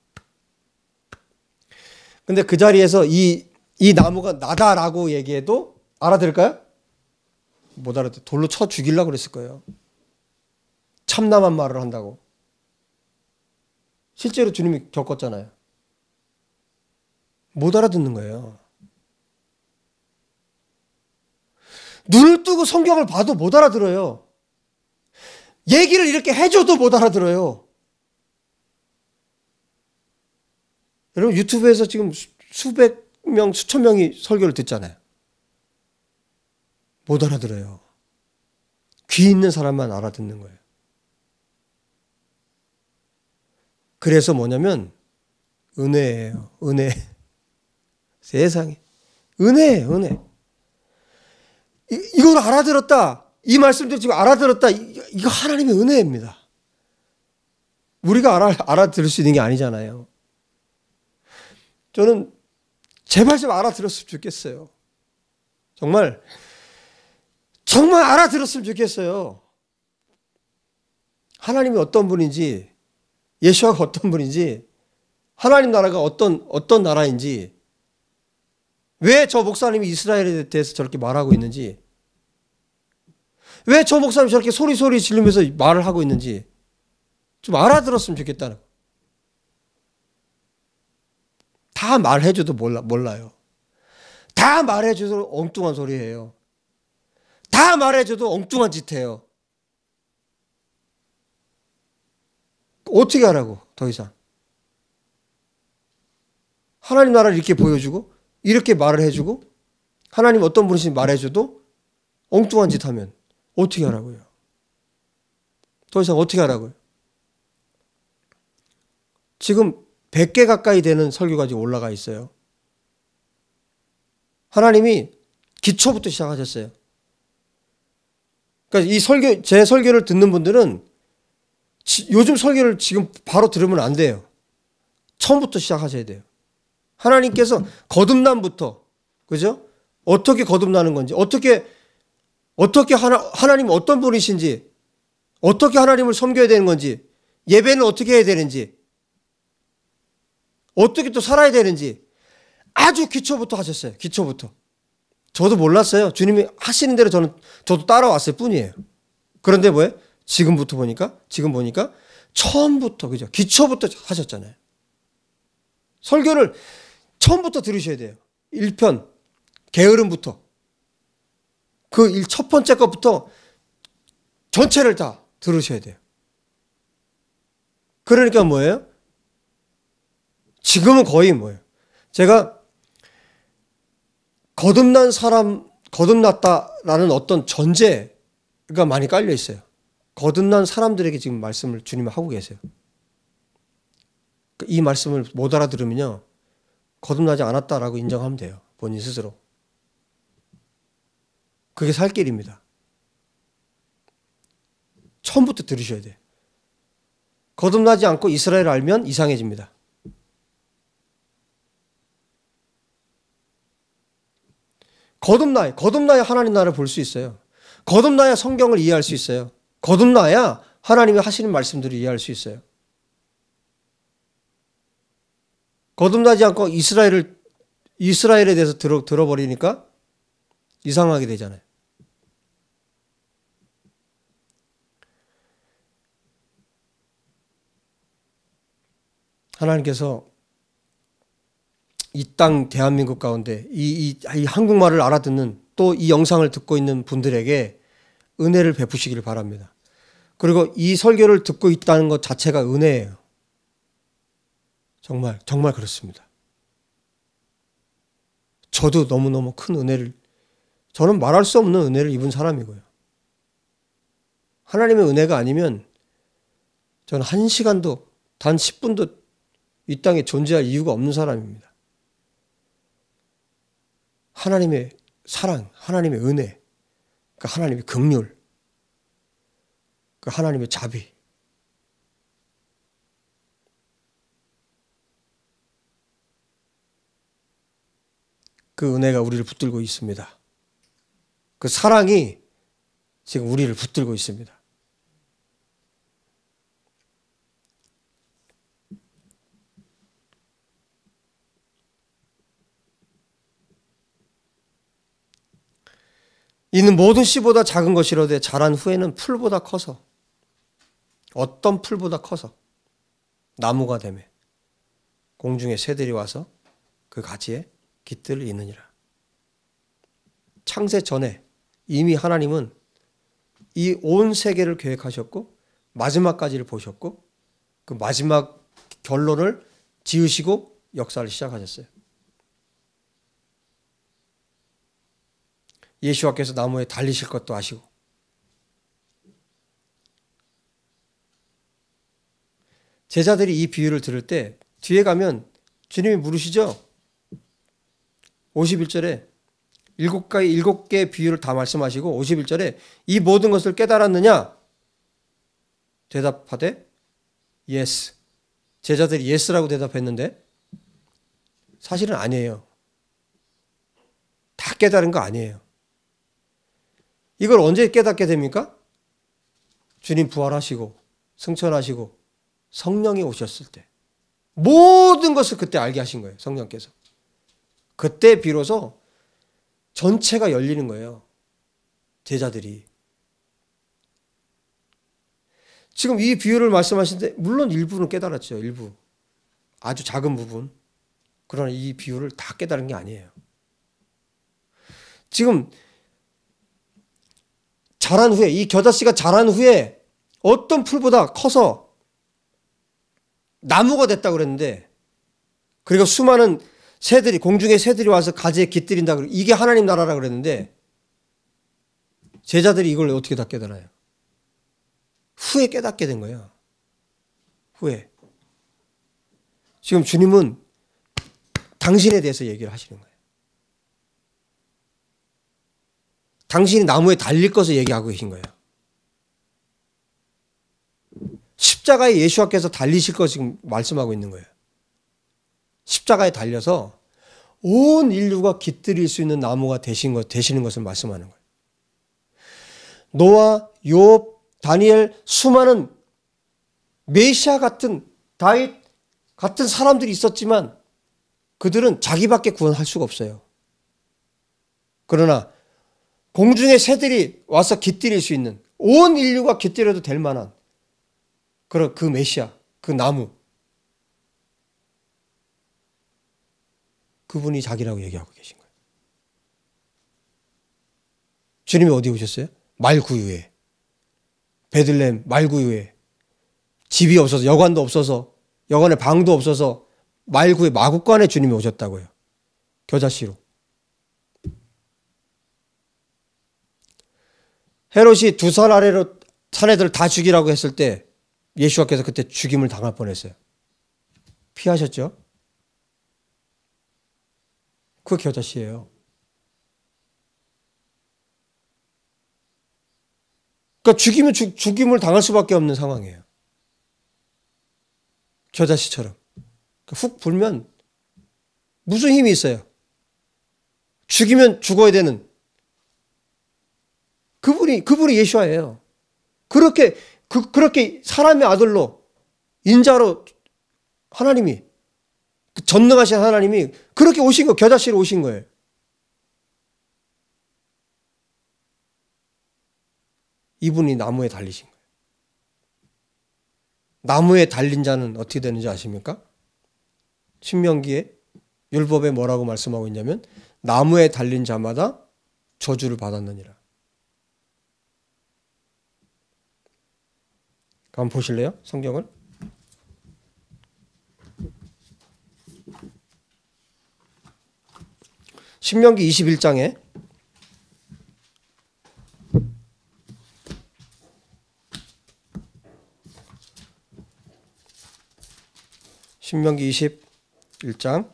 근데 그 자리에서 이, 이 나무가 나다라고 얘기해도 알아들을까요? 못 알아듣, 돌로 쳐 죽이려고 그랬을 거예요. 참담한 말을 한다고. 실제로 주님이 겪었잖아요. 못 알아듣는 거예요. 눈을 뜨고 성경을 봐도 못 알아들어요. 얘기를 이렇게 해줘도 못 알아들어요. 여러분 유튜브에서 지금 수백 명, 수천 명이 설교를 듣잖아요. 못 알아들어요. 귀 있는 사람만 알아듣는 거예요. 그래서 뭐냐면 은혜예요. 은혜. 세상에. 은혜 은혜. 이, 이걸 알아들었다. 이 말씀들 지금 알아들었다. 이거 하나님의 은혜입니다. 우리가 알아, 알아들을 수 있는 게 아니잖아요. 저는 제발 좀 알아들었으면 좋겠어요. 정말, 정말 알아들었으면 좋겠어요. 하나님이 어떤 분인지, 예수가 어떤 분인지, 하나님 나라가 어떤, 어떤 나라인지, 왜 저 목사님이 이스라엘에 대해서 저렇게 말하고 있는지, 왜 저 목사님이 저렇게 소리소리 지르면서 말을 하고 있는지, 좀 알아들었으면 좋겠다는 다 말해줘도 몰라, 몰라요. 다 말해줘도 엉뚱한 소리예요. 다 말해줘도 엉뚱한 짓 해요. 어떻게 하라고, 더 이상. 하나님 나라를 이렇게 보여주고, 이렇게 말을 해주고, 하나님 어떤 분이신지 말해줘도 엉뚱한 짓 하면 어떻게 하라고요? 더 이상 어떻게 하라고요? 지금 100개 가까이 되는 설교가 지금 올라가 있어요. 하나님이 기초부터 시작하셨어요. 그러니까 이 설교, 제 설교를 듣는 분들은 지, 요즘 설교를 지금 바로 들으면 안 돼요. 처음부터 시작하셔야 돼요. 하나님께서 거듭남부터, 그죠? 어떻게 거듭나는 건지, 어떻게, 어떻게 하나, 하나님 어떤 분이신지, 어떻게 하나님을 섬겨야 되는 건지, 예배는 어떻게 해야 되는지, 어떻게 또 살아야 되는지 아주 기초부터 하셨어요. 기초부터. 저도 몰랐어요. 주님이 하시는 대로 저는 저도 따라왔을 뿐이에요. 그런데 뭐예요? 지금부터 보니까 지금 보니까 처음부터 그죠? 기초부터 하셨잖아요. 설교를 처음부터 들으셔야 돼요. 1편 게으름부터 그 첫 번째 것부터 전체를 다 들으셔야 돼요. 그러니까 뭐예요? 지금은 거의 뭐예요? 제가 거듭난 사람, 거듭났다라는 어떤 전제가 많이 깔려 있어요. 거듭난 사람들에게 지금 말씀을 주님 하고 계세요. 이 말씀을 못 알아들으면요. 거듭나지 않았다라고 인정하면 돼요. 본인 스스로. 그게 살 길입니다. 처음부터 들으셔야 돼. 거듭나지 않고 이스라엘 알면 이상해집니다. 거듭나야, 거듭나야 하나님 나라를 볼 수 있어요. 거듭나야 성경을 이해할 수 있어요. 거듭나야 하나님이 하시는 말씀들을 이해할 수 있어요. 거듭나지 않고 이스라엘을 이스라엘에 대해서 들어 들어버리니까 이상하게 되잖아요. 하나님께서 이땅 대한민국 가운데 이, 이, 이 한국말을 알아듣는 또 이 영상을 듣고 있는 분들에게 은혜를 베푸시기를 바랍니다. 그리고 이 설교를 듣고 있다는 것 자체가 은혜예요. 정말, 정말 그렇습니다. 저도 너무너무 큰 은혜를, 저는 말할 수 없는 은혜를 입은 사람이고요. 하나님의 은혜가 아니면 저는 한 시간도, 단 10분도 이 땅에 존재할 이유가 없는 사람입니다. 하나님의 사랑, 하나님의 은혜, 그 하나님의 긍휼, 그 그러니까 하나님의 자비. 그 은혜가 우리를 붙들고 있습니다. 그 사랑이 지금 우리를 붙들고 있습니다. 이는 모든 씨보다 작은 것이로되 자란 후에는 풀보다 커서 어떤 풀보다 커서 나무가 되매 공중에 새들이 와서 그 가지에 깃들을 이느니라. 창세 전에 이미 하나님은 이 온 세계를 계획하셨고 마지막까지를 보셨고 그 마지막 결론을 지으시고 역사를 시작하셨어요. 예수와께서 나무에 달리실 것도 아시고 제자들이 이 비유를 들을 때 뒤에 가면 주님이 물으시죠. 51절에 일곱 가 일곱 개의 비유를 다 말씀하시고 51절에 이 모든 것을 깨달았느냐? 대답하되 예스 제자들이 예스라고 대답했는데 사실은 아니에요. 다 깨달은 거 아니에요. 이걸 언제 깨닫게 됩니까? 주님 부활하시고 승천하시고 성령이 오셨을 때 모든 것을 그때 알게 하신 거예요. 성령께서. 그때 비로소 전체가 열리는 거예요. 제자들이. 지금 이 비유를 말씀하시는 물론 일부는 깨달았죠. 일부. 아주 작은 부분. 그러나 이 비유를 다 깨달은 게 아니에요. 지금 자란 후에 이 겨자씨가 자란 후에 어떤 풀보다 커서 나무가 됐다고 그랬는데 그리고 수많은 새들이 공중에 새들이 와서 가지에 깃들인다 그 이게 하나님 나라라 그랬는데 제자들이 이걸 어떻게 다 깨달아요? 후에 깨닫게 된 거예요. 후에. 지금 주님은 당신에 대해서 얘기를 하시는 거예요. 당신이 나무에 달릴 것을 얘기하고 계신 거예요. 십자가에 예수와께서 달리실 것 지금 말씀하고 있는 거예요. 십자가에 달려서 온 인류가 깃들일 수 있는 나무가 되신 것, 되시는 것을 말씀하는 거예요. 노아, 요업, 다니엘, 수많은 메시아 같은 다윗 같은 사람들이 있었지만 그들은 자기밖에 구원할 수가 없어요. 그러나 공중의 새들이 와서 깃들일 수 있는 온 인류가 깃들여도 될 만한 그런 그 메시아, 그 나무. 그분이 자기라고 얘기하고 계신 거예요. 주님이 어디 오셨어요? 말구유에. 베들렘 말구유에. 집이 없어서 여관도 없어서 여관에 방도 없어서 말구의 마국간에 주님이 오셨다고요. 겨자씨로. 헤롯이 두 살 아래로 사내들 다 죽이라고 했을 때 예수와께서 그때 죽임을 당할 뻔했어요. 피하셨죠? 그 겨자씨예요. 그러니까 죽이면 죽, 죽임을 당할 수밖에 없는 상황이에요. 겨자씨처럼. 그러니까 훅 불면 무슨 힘이 있어요? 죽이면 죽어야 되는 그분이 그분이 예수아예요. 그렇게 그, 그렇게 사람의 아들로 인자로 하나님이 그 전능하신 하나님이 그렇게 오신 거 겨자씨로 오신 거예요. 이분이 나무에 달리신 거예요. 나무에 달린 자는 어떻게 되는지 아십니까? 신명기에 율법에 뭐라고 말씀하고 있냐면 나무에 달린 자마다 저주를 받았느니라. 한번 보실래요? 성경을. 신명기 21장에 신명기 21장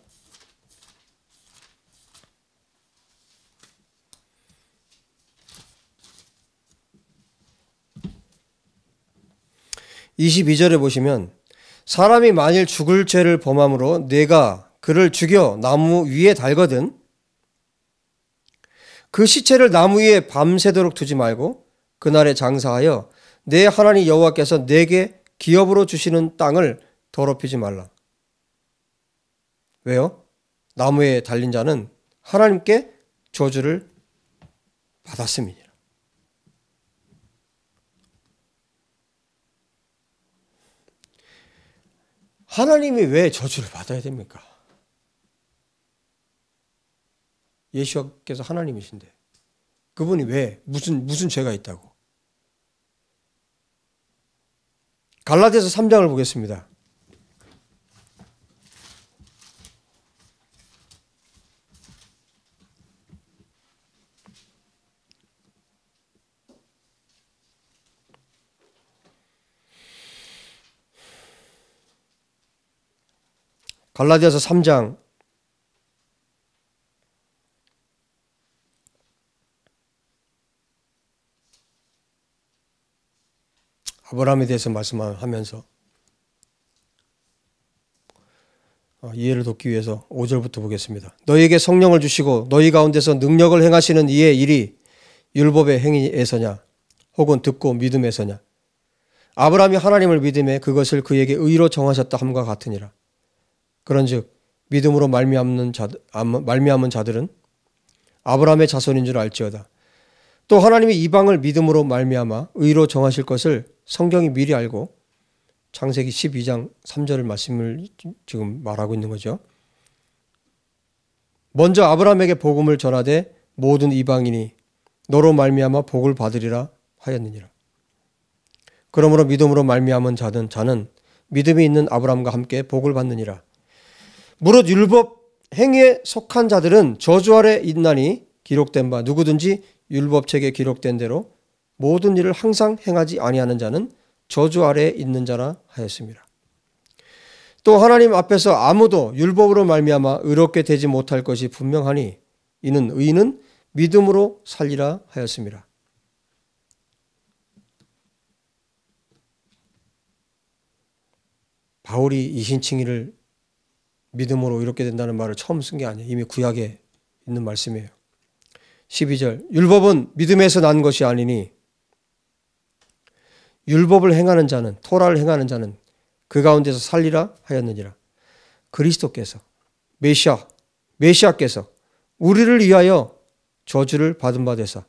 22절에 보시면 사람이 만일 죽을 죄를 범함으로 내가 그를 죽여 나무 위에 달거든 그 시체를 나무 위에 밤새도록 두지 말고 그날에 장사하여 내 하나님 여호와께서 내게 기업으로 주시는 땅을 더럽히지 말라. 왜요? 나무에 달린 자는 하나님께 저주를 받았습니다 하나님이 왜 저주를 받아야 됩니까? 예수께서 하나님이신데 그분이 왜 무슨 무슨 죄가 있다고? 갈라디아서 3장을 보겠습니다. 갈라디아서 3장 아브라함에 대해서 말씀하면서 어, 이해를 돕기 위해서 5절부터 보겠습니다. 너희에게 성령을 주시고 너희 가운데서 능력을 행하시는 이의 일이 율법의 행위에서냐 혹은 듣고 믿음에서냐 아브라함이 하나님을 믿음에 그것을 그에게 의로 정하셨다 함과 같으니라 그런즉 믿음으로 말미암는 자 말미암은 자들은 아브라함의 자손인 줄 알지어다. 또 하나님이 이방을 믿음으로 말미암아 의로 정하실 것을 성경이 미리 알고 창세기 12장 3절 을 말씀을 지금 말하고 있는 거죠. 먼저 아브라함에게 복음을 전하되 모든 이방인이 너로 말미암아 복을 받으리라 하였느니라. 그러므로 믿음으로 말미암은 자든 자는 믿음이 있는 아브라함과 함께 복을 받느니라. 무릇 율법 행위에 속한 자들은 저주 아래 있나니 기록된 바 누구든지 율법책에 기록된 대로 모든 일을 항상 행하지 아니하는 자는 저주 아래에 있는 자라 하였습니다. 또 하나님 앞에서 아무도 율법으로 말미암아 의롭게 되지 못할 것이 분명하니 이는 의인은 믿음으로 살리라 하였습니다. 바울이 이신칭의를 믿음으로 이렇게 된다는 말을 처음 쓴 게 아니에요. 이미 구약에 있는 말씀이에요. 12절 율법은 믿음에서 난 것이 아니니 율법을 행하는 자는 토라를 행하는 자는 그 가운데서 살리라 하였느니라. 그리스도께서 메시아 메시아께서 우리를 위하여 저주를 받은 바 되사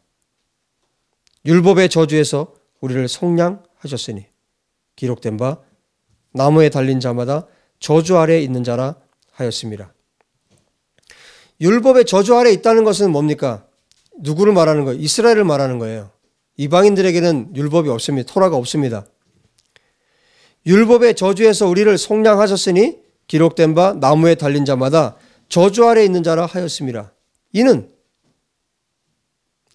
율법의 저주에서 우리를 속량하셨으니 기록된 바 나무에 달린 자마다 저주 아래 있는 자라 하였습니다. 율법의 저주 아래 있다는 것은 뭡니까? 누구를 말하는 거예요? 이스라엘을 말하는 거예요. 이방인들에게는 율법이 없습니다. 토라가 없습니다. 율법의 저주에서 우리를 속량하셨으니 기록된 바 나무에 달린 자마다 저주 아래 있는 자라 하였습니다. 이는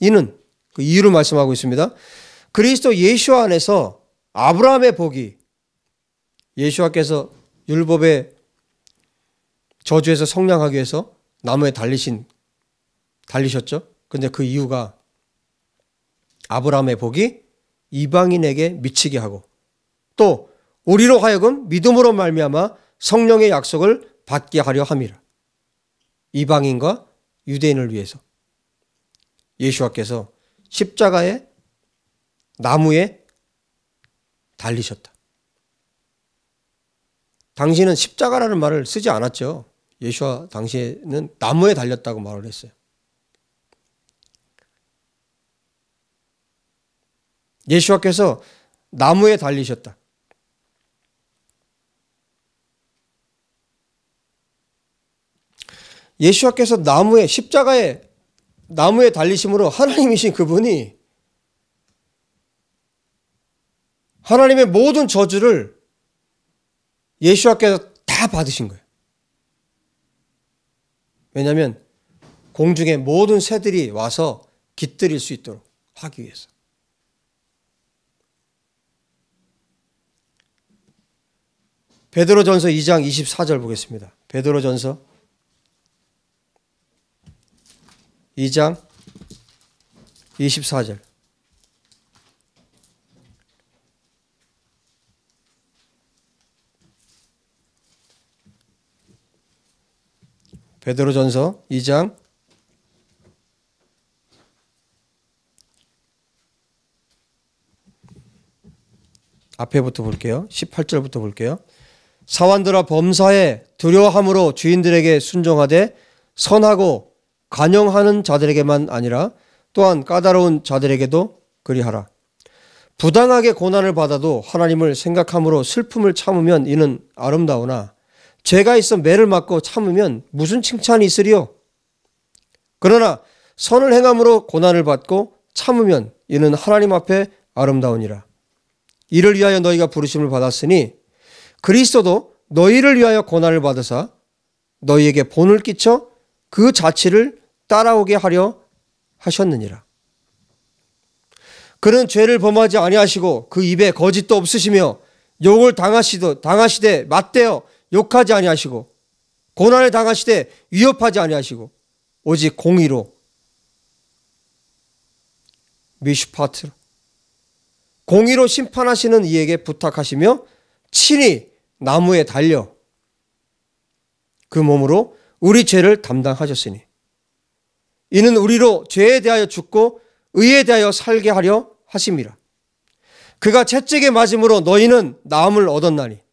이는 그 이유를 말씀하고 있습니다. 그리스도 예수 안에서 아브라함의 복이 예수와께서 율법의 저주에서 성량하기 위해서 나무에 달리신 달리셨죠. 근데 그 이유가 아브라함의 복이 이방인에게 미치게 하고 또 우리로 하여금 믿음으로 말미암아 성령의 약속을 받게 하려 함이라. 이방인과 유대인을 위해서 예수와께서 십자가에 나무에 달리셨다. 당신은 십자가라는 말을 쓰지 않았죠. 예수와 당시에는 나무에 달렸다고 말을 했어요. 예수와께서 나무에 달리셨다. 예수와께서 나무에 십자가에 나무에 달리심으로 하나님이신 그분이 하나님의 모든 저주를 예수와께서 다 받으신 거예요. 왜냐하면 공중에 모든 새들이 와서 깃들일 수 있도록 하기 위해서. 베드로전서 2장 24절 보겠습니다. 베드로전서 2장 24절. 베드로전서 2장 앞에부터 볼게요. 18절부터 볼게요. 사환들아 범사에 두려워함으로 주인들에게 순종하되 선하고 간용하는 자들에게만 아니라 또한 까다로운 자들에게도 그리하라. 부당하게 고난을 받아도 하나님을 생각함으로 슬픔을 참으면 이는 아름다우나 죄가 있어 매를 맞고 참으면 무슨 칭찬이 있으리요? 그러나 선을 행함으로 고난을 받고 참으면 이는 하나님 앞에 아름다우니라. 이를 위하여 너희가 부르심을 받았으니 그리스도도 너희를 위하여 고난을 받으사 너희에게 본을 끼쳐 그 자취를 따라오게 하려 하셨느니라. 그는 죄를 범하지 아니하시고 그 입에 거짓도 없으시며 욕을 당하시도 당하시되 맞대어 욕하지 아니하시고 고난을 당하시되 위협하지 아니하시고 오직 공의로 미슈파트로 공의로 심판하시는 이에게 부탁하시며 친히 나무에 달려 그 몸으로 우리 죄를 담당하셨으니 이는 우리로 죄에 대하여 죽고 의에 대하여 살게 하려 하십니다 그가 채찍에 맞음으로 너희는 나음을 얻었나니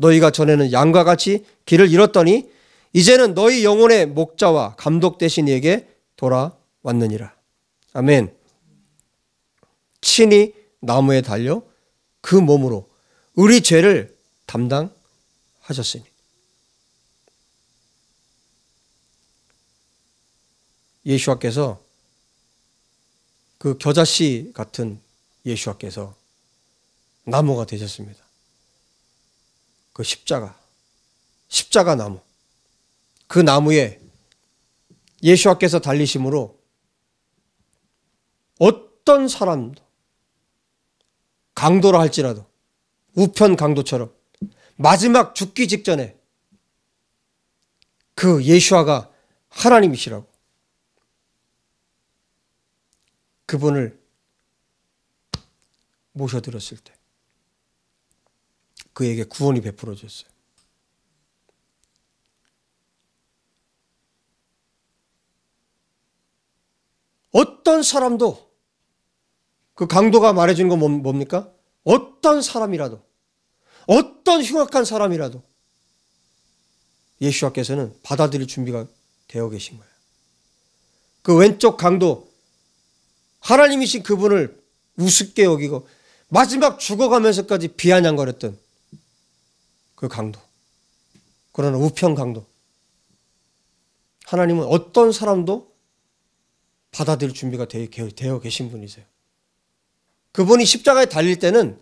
너희가 전에는 양과 같이 길을 잃었더니 이제는 너희 영혼의 목자와 감독 대신 이에게 돌아왔느니라. 아멘. 친히 나무에 달려 그 몸으로 우리 죄를 담당하셨으니. 예수와께서 그 겨자씨 같은 예수와께서 나무가 되셨습니다. 그 십자가, 십자가 나무. 그 나무에 예수와께서 달리심으로 어떤 사람도 강도라 할지라도 우편 강도처럼 마지막 죽기 직전에 그 예수아가 하나님이시라고 그분을 모셔들었을 때 그에게 구원이 베풀어졌어요. 어떤 사람도 그 강도가 말해주는 건 뭡니까? 어떤 사람이라도 어떤 흉악한 사람이라도 예수와께서는 받아들일 준비가 되어 계신 거예요. 그 왼쪽 강도 하나님이신 그분을 우습게 여기고 마지막 죽어가면서까지 비아냥거렸던 그 강도. 그러나 우편 강도. 하나님은 어떤 사람도 받아들일 준비가 되어 계신 분이세요. 그분이 십자가에 달릴 때는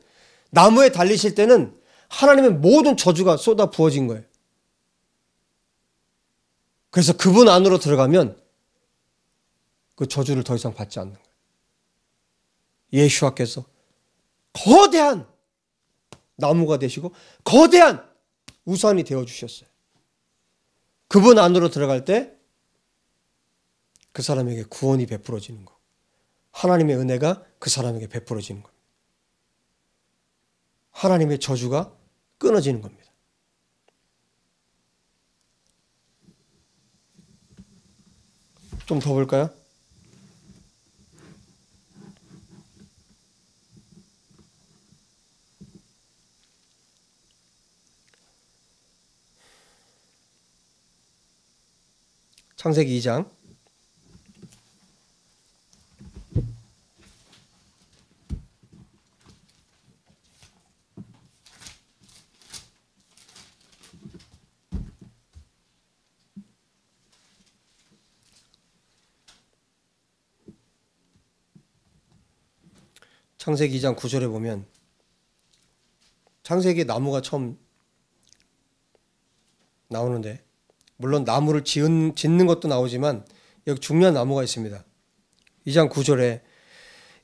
나무에 달리실 때는 하나님의 모든 저주가 쏟아 부어진 거예요. 그래서 그분 안으로 들어가면 그 저주를 더 이상 받지 않는 거예요. 예수와께서 거대한 나무가 되시고 거대한 우산이 되어 주셨어요. 그분 안으로 들어갈 때 그 사람에게 구원이 베풀어지는 거. 하나님의 은혜가 그 사람에게 베풀어지는 겁니다. 하나님의 저주가 끊어지는 겁니다. 좀 더 볼까요? 창세기 2장. 창세기 2장 9절에 보면 창세기 나무가 처음 나오는데 물론 나무를 지은, 짓는 것도 나오지만 여기 중요한 나무가 있습니다. 2장 9절에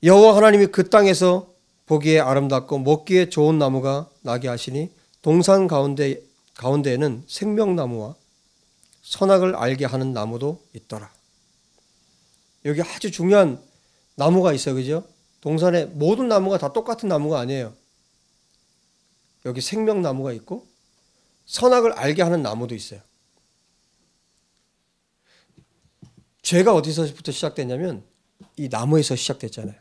여호와 하나님이 그 땅에서 보기에 아름답고 먹기에 좋은 나무가 나게 하시니 동산 가운데 가운데에는 생명나무와 선악을 알게 하는 나무도 있더라. 여기 아주 중요한 나무가 있어 그죠? 동산에 모든 나무가 다 똑같은 나무가 아니에요. 여기 생명나무가 있고 선악을 알게 하는 나무도 있어요. 죄가 어디서부터 시작됐냐면 이 나무에서 시작됐잖아요.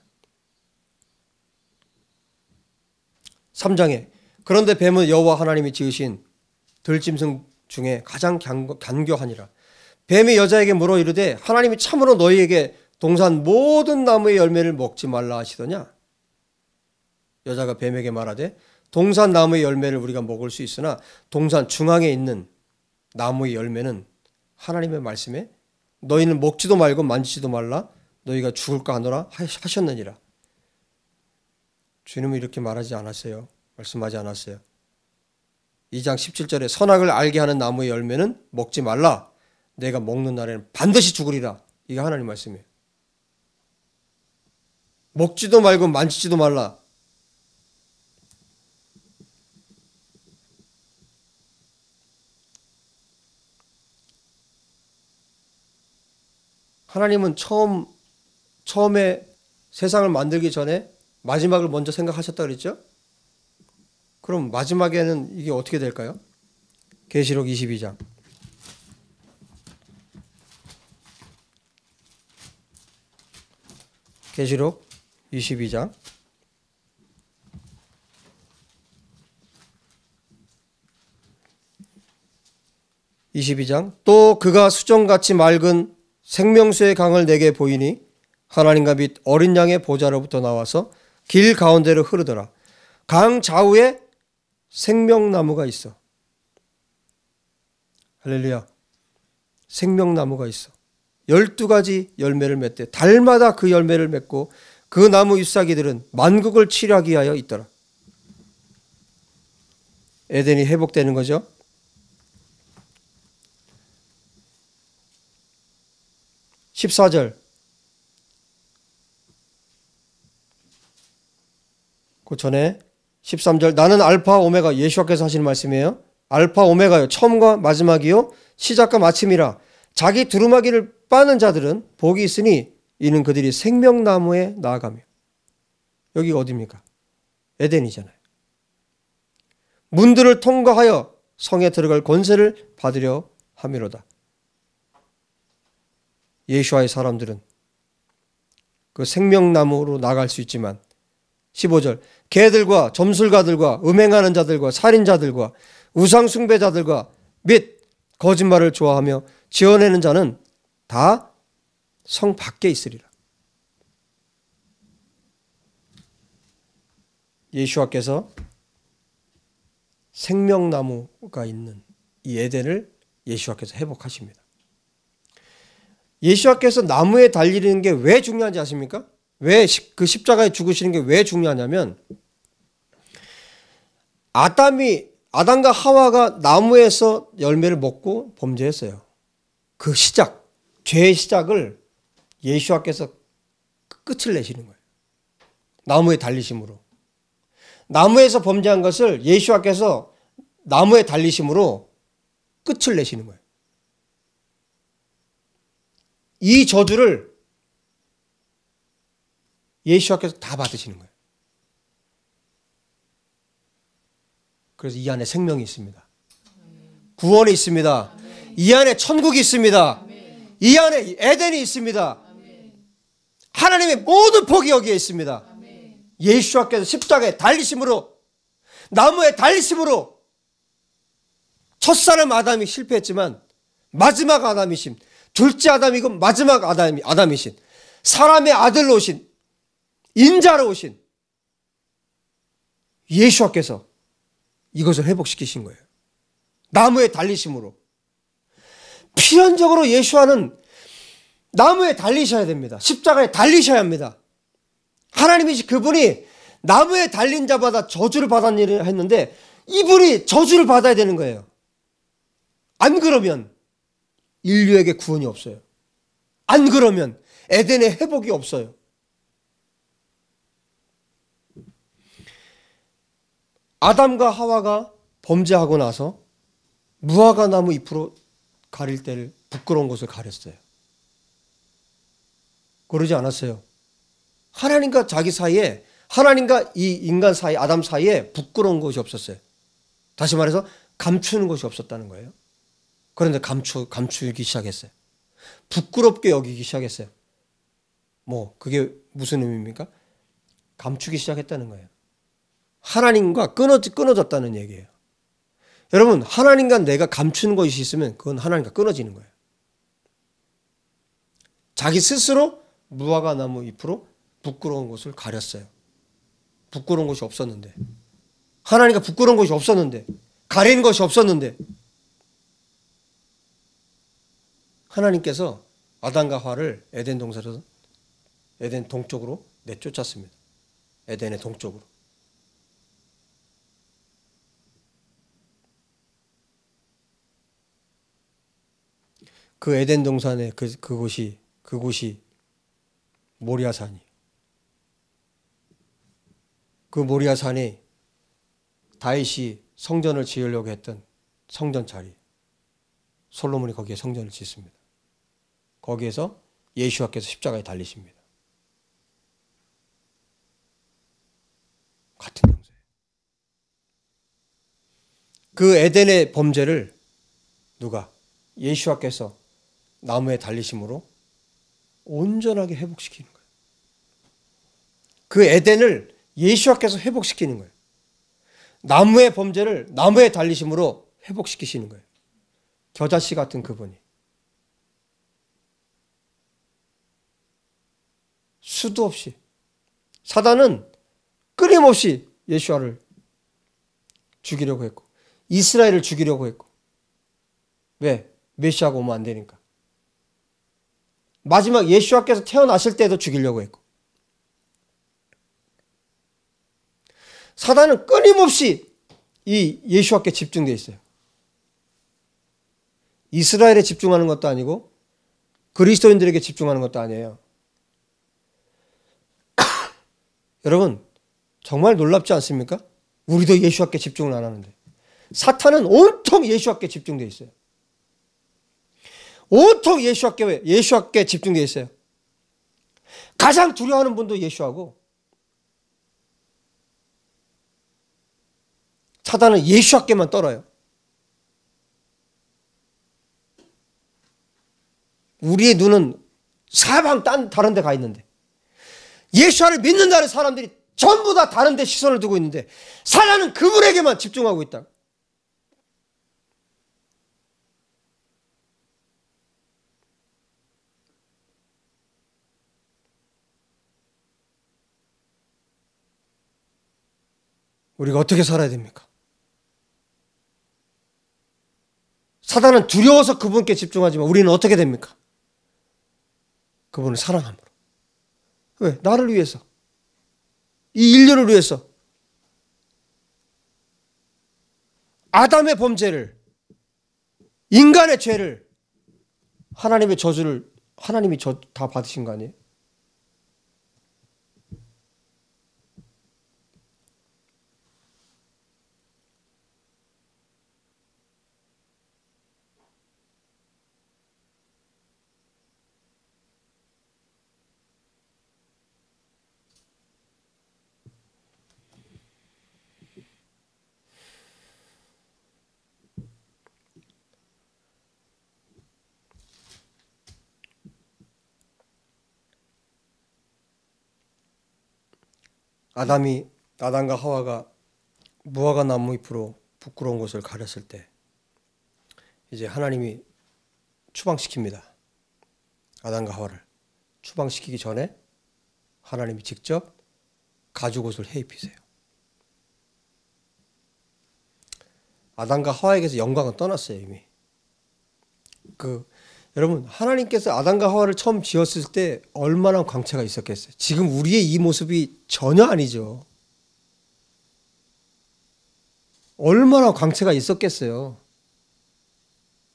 3장에 그런데 뱀은 여호와 하나님이 지으신 들짐승 중에 가장 간교하니라. 뱀이 여자에게 물어 이르되 하나님이 참으로 너희에게 동산 모든 나무의 열매를 먹지 말라 하시더냐? 여자가 뱀에게 말하되 동산 나무의 열매를 우리가 먹을 수 있으나 동산 중앙에 있는 나무의 열매는 하나님의 말씀에 너희는 먹지도 말고 만지지도 말라 너희가 죽을까 하노라 하셨느니라. 주님은 이렇게 말하지 않았어요. 말씀하지 않았어요. 2장 17절에 선악을 알게 하는 나무의 열매는 먹지 말라. 내가 먹는 날에는 반드시 죽으리라. 이게 하나님 말씀이에요. 먹지도 말고 만지지도 말라. 하나님은 처음 처음에 세상을 만들기 전에 마지막을 먼저 생각하셨다 그랬죠? 그럼 마지막에는 이게 어떻게 될까요? 계시록 22장 계시록 22장 22장 또 그가 수정같이 맑은 생명수의 강을 내게 보이니 하나님과 및 어린 양의 보좌로부터 나와서 길 가운데로 흐르더라. 강 좌우에 생명나무가 있어. 할렐루야. 생명나무가 있어. 열두 가지 열매를 맺되 달마다 그 열매를 맺고 그 나무 잎사귀들은 만국을 치료하기 하여 있더라. 에덴이 회복되는 거죠. 14절. 그 전에 13절 나는 알파 오메가 예수께서 하시는 말씀이에요. 알파 오메가요. 처음과 마지막이요. 시작과 마침이라. 자기 두루마기를 빠는 자들은 복이 있으니 이는 그들이 생명나무에 나아가며. 여기 어디입니까? 에덴이잖아요. 문들을 통과하여 성에 들어갈 권세를 받으려 함이로다. 예수와의 사람들은 그 생명나무로 나갈 수 있지만 15절 개들과 점술가들과 음행하는 자들과 살인자들과 우상숭배자들과 및 거짓말을 좋아하며 지어내는 자는 다 성 밖에 있으리라. 예수와께서 생명나무가 있는 이 에덴을 예수와께서 회복하십니다. 예수와께서 나무에 달리는 게 왜 중요한지 아십니까? 왜 그 십자가에 죽으시는 게 왜 중요하냐면 아담이 아담과 하와가 나무에서 열매를 먹고 범죄했어요. 그 시작, 죄의 시작을 예수와께서 끝을 내시는 거예요. 나무에 달리심으로. 나무에서 범죄한 것을 예수와께서 나무에 달리심으로 끝을 내시는 거예요. 이 저주를 예수와께서 다 받으시는 거예요. 그래서 이 안에 생명이 있습니다. 구원이 있습니다. 이 안에 천국이 있습니다. 이 안에 에덴이 있습니다. 하나님의 모든 복이 여기에 있습니다. 예수와께서 십자가에 달리심으로 나무에 달리심으로 첫사람 아담이 실패했지만 마지막 아담이신 둘째 아담이고 마지막 아담이, 아담이신 사람의 아들로 오신 인자로 오신 예수와께서 이것을 회복시키신 거예요. 나무에 달리심으로. 필연적으로 예수와는 나무에 달리셔야 됩니다. 십자가에 달리셔야 합니다. 하나님이시 그분이 나무에 달린 자마다 저주를 받았는 는데 이분이 저주를 받아야 되는 거예요. 안 그러면 인류에게 구원이 없어요. 안 그러면 에덴의 회복이 없어요. 아담과 하와가 범죄하고 나서 무화과 나무 잎으로 가릴 때를 부끄러운 것을 가렸어요. 그러지 않았어요. 하나님과 자기 사이에 하나님과 이 인간 사이 아담 사이에 부끄러운 것이 없었어요. 다시 말해서 감추는 것이 없었다는 거예요. 그런데 감추, 감추기 시작했어요. 부끄럽게 여기기 시작했어요. 뭐, 그게 무슨 의미입니까? 감추기 시작했다는 거예요. 하나님과 끊어, 끊어졌다는 얘기예요. 여러분, 하나님과 내가 감추는 것이 있으면 그건 하나님과 끊어지는 거예요. 자기 스스로 무화과 나무 잎으로 부끄러운 것을 가렸어요. 부끄러운 것이 없었는데. 하나님과 부끄러운 것이 없었는데. 가린 것이 없었는데. 하나님께서 아담과 화를 에덴 동산에서 에덴 동쪽으로 내쫓았습니다. 에덴의 동쪽으로. 그 에덴 동산의 그, 그곳이 그곳이 모리아산이. 그 모리아산이 다윗이 성전을 지으려고 했던 성전 자리. 솔로몬이 거기에 성전을 짓습니다. 거기에서 예수와께서 십자가에 달리십니다. 같은 형제. 그 에덴의 범죄를 누가 예수와께서 나무에 달리심으로 온전하게 회복시키는 거예요. 그 에덴을 예수와께서 회복시키는 거예요. 나무의 범죄를 나무에 달리심으로 회복시키시는 거예요. 겨자씨 같은 그분이. 수도 없이 사단은 끊임없이 예수아를 죽이려고 했고 이스라엘을 죽이려고 했고 왜 메시아가 오면 안 되니까 마지막 예수아께서 태어났을 때도 죽이려고 했고 사단은 끊임없이 이 예수아께 집중되어 있어요. 이스라엘에 집중하는 것도 아니고 그리스도인들에게 집중하는 것도 아니에요. 여러분, 정말 놀랍지 않습니까? 우리도 예수학께 집중을 안 하는데. 사탄은 온통 예수학께 집중되어 있어요. 온통 예수학께, 예수학께 집중되어 있어요. 가장 두려워하는 분도 예수하고, 사단은 예수학께만 떨어요. 우리의 눈은 사방 딴 다른 데 가 있는데. 예수를 믿는다는 사람들이 전부 다 다른 데 시선을 두고 있는데 사아는 그분에게만 집중하고 있다. 우리가 어떻게 살아야 됩니까? 사단은 두려워서 그분께 집중하지만 우리는 어떻게 됩니까? 그분을 사랑함으로. 왜? 나를 위해서. 이 인류를 위해서. 아담의 범죄를, 인간의 죄를, 하나님의 저주를, 하나님이 저다 받으신 거 아니에요? 아담이 아담과 하와가 무화과 나무 잎으로 부끄러운 곳을 가렸을 때 이제 하나님이 추방시킵니다. 아담과 하와를 추방시키기 전에 하나님이 직접 가죽옷을 해입히세요. 아담과 하와에게서 영광은 떠났어요 이미. 그 여러분 하나님께서 아담과 하와를 처음 지었을 때 얼마나 광채가 있었겠어요. 지금 우리의 이 모습이 전혀 아니죠. 얼마나 광채가 있었겠어요.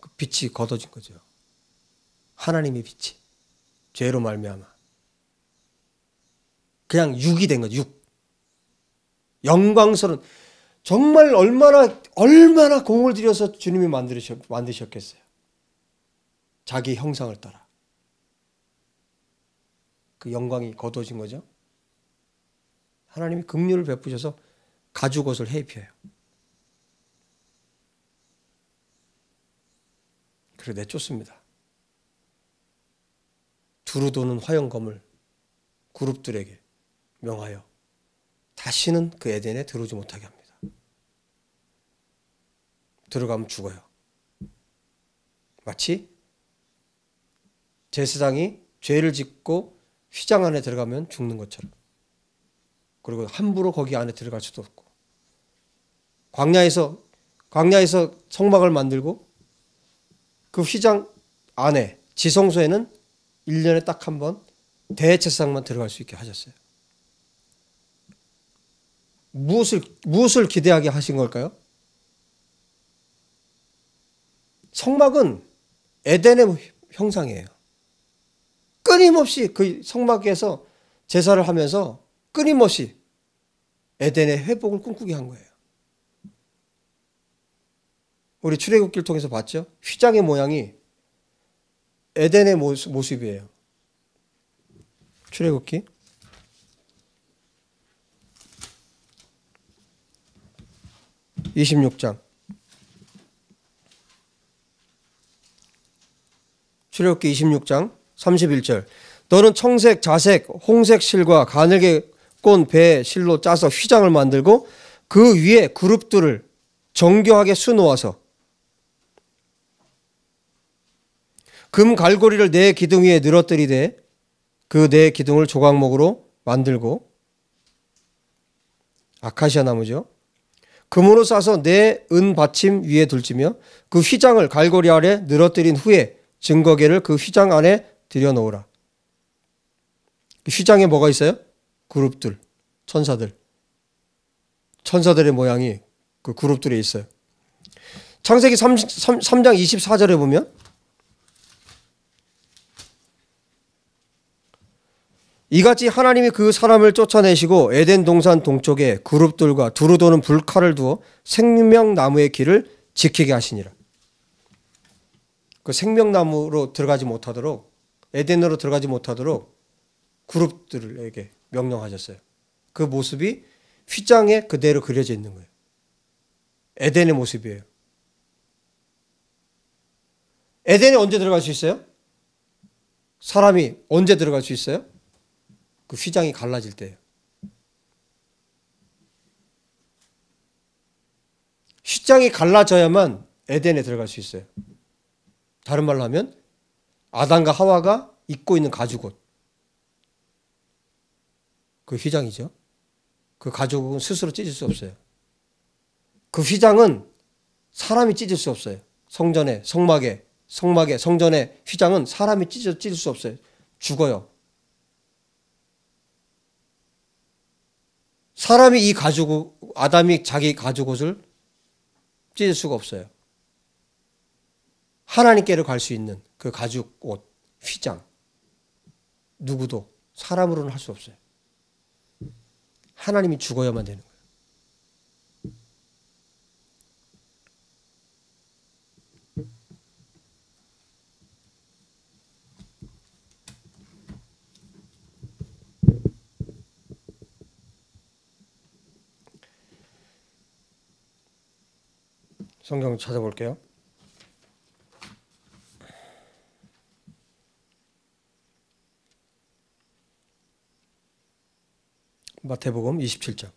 그 빛이 걷어진 거죠. 하나님의 빛이 죄로 말미암아 그냥 육이 된 거죠. 육 영광스러운 정말 얼마나 얼마나 공을 들여서 주님이 만드셨, 만드셨겠어요. 자기 형상을 따라. 그 영광이 거둬진 거죠. 하나님이 긍휼을 베푸셔서 가죽 옷을 해입혀요. 그래 내쫓습니다. 두루 도는 화영검을 그룹들에게 명하여 다시는 그 에덴에 들어오지 못하게 합니다. 들어가면 죽어요. 마치 제사장이 죄를 짓고 휘장 안에 들어가면 죽는 것처럼. 그리고 함부로 거기 안에 들어갈 수도 없고. 광야에서 광야에서 성막을 만들고 그 휘장 안에 지성소에는 1년에 딱 한 번 대제사장만 들어갈 수 있게 하셨어요. 무엇을 무엇을 기대하게 하신 걸까요? 성막은 에덴의 형상이에요. 끊임없이 그 성막에서 제사를 하면서 끊임없이 에덴의 회복을 꿈꾸게 한 거예요. 우리 출애굽기를 통해서 봤죠? 휘장의 모양이 에덴의 모습, 모습이에요. 출애굽기 이십장 출애굽기 26장 31절. 너는 청색, 자색, 홍색 실과 가늘게 꼰 배 실로 짜서 휘장을 만들고 그 위에 그룹들을 정교하게 수놓아서 금 갈고리를 내 기둥 위에 늘어뜨리되 그 내 기둥을 조각목으로 만들고 아카시아 나무죠. 금으로 싸서 내 은 받침 위에 둘지며 그 휘장을 갈고리 아래 늘어뜨린 후에 증거계를 그 휘장 안에 들여놓으라. 그 휘장에 뭐가 있어요? 그룹들, 천사들. 천사들의 모양이 그 그룹들에 있어요. 창세기 3, 3, 3장 24절에 보면 이같이 하나님이 그 사람을 쫓아내시고 에덴 동산 동쪽에 그룹들과 두루 도는 불칼을 두어 생명나무의 길을 지키게 하시니라. 그 생명나무로 들어가지 못하도록 에덴으로 들어가지 못하도록 그룹들에게 명령하셨어요. 그 모습이 휘장에 그대로 그려져 있는 거예요. 에덴의 모습이에요. 에덴에 언제 들어갈 수 있어요? 사람이 언제 들어갈 수 있어요? 그 휘장이 갈라질 때예요. 휘장이 갈라져야만 에덴에 들어갈 수 있어요. 다른 말로 하면 아담과 하와가 입고 있는 가죽옷. 그 휘장이죠. 그 가죽은 스스로 찢을 수 없어요. 그 휘장은 사람이 찢을 수 없어요. 성전에, 성막에, 성막에, 성전에 휘장은 사람이 찢어, 찢을 수 없어요. 죽어요. 사람이 이 가죽, 아담이 자기 가죽옷을 찢을 수가 없어요. 하나님께로 갈 수 있는 그 가죽 옷, 휘장. 누구도 사람으로는 할 수 없어요. 하나님이 죽어야만 되는 거예요. 성경 찾아볼게요. 마태복음 27장.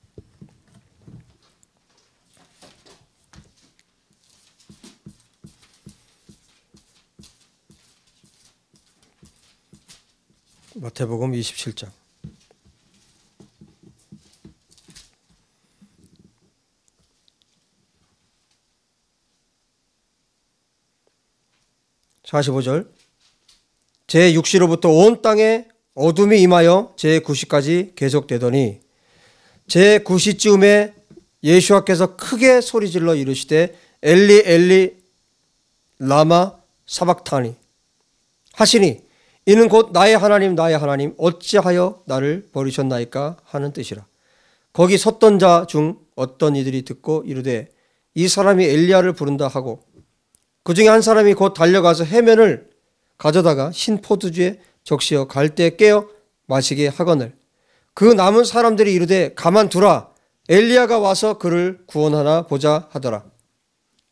마태복음 27장. (45절) 제6시로부터온 땅에 어둠이 임하여 제9시까지 계속되더니 제9시쯤에 예수와께서 크게 소리질러 이르시되 엘리 엘리 라마 사박타니 하시니 이는 곧 나의 하나님 나의 하나님 어찌하여 나를 버리셨나이까 하는 뜻이라 거기 섰던 자 중 어떤 이들이 듣고 이르되 이 사람이 엘리야를 부른다 하고 그 중에 한 사람이 곧 달려가서 해면을 가져다가 신포도주에 적시어 갈대 깨어 마시게 하거늘 그 남은 사람들이 이르되 가만두라 엘리야가 와서 그를 구원하나 보자 하더라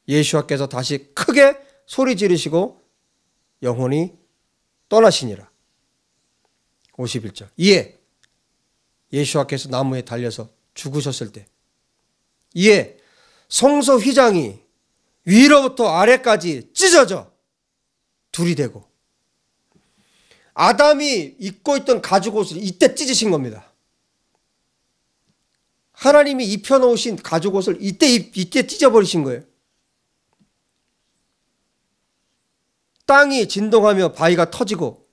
예수와께서 다시 크게 소리 지르시고 영혼이 떠나시니라 51절 이에 예수와께서 나무에 달려서 죽으셨을 때 이에 성소 휘장이 위로부터 아래까지 찢어져 둘이 되고 아담이 입고 있던 가죽 옷을 이때 찢으신 겁니다. 하나님이 입혀놓으신 가죽 옷을 이때, 이때 찢어버리신 거예요. 땅이 진동하며 바위가 터지고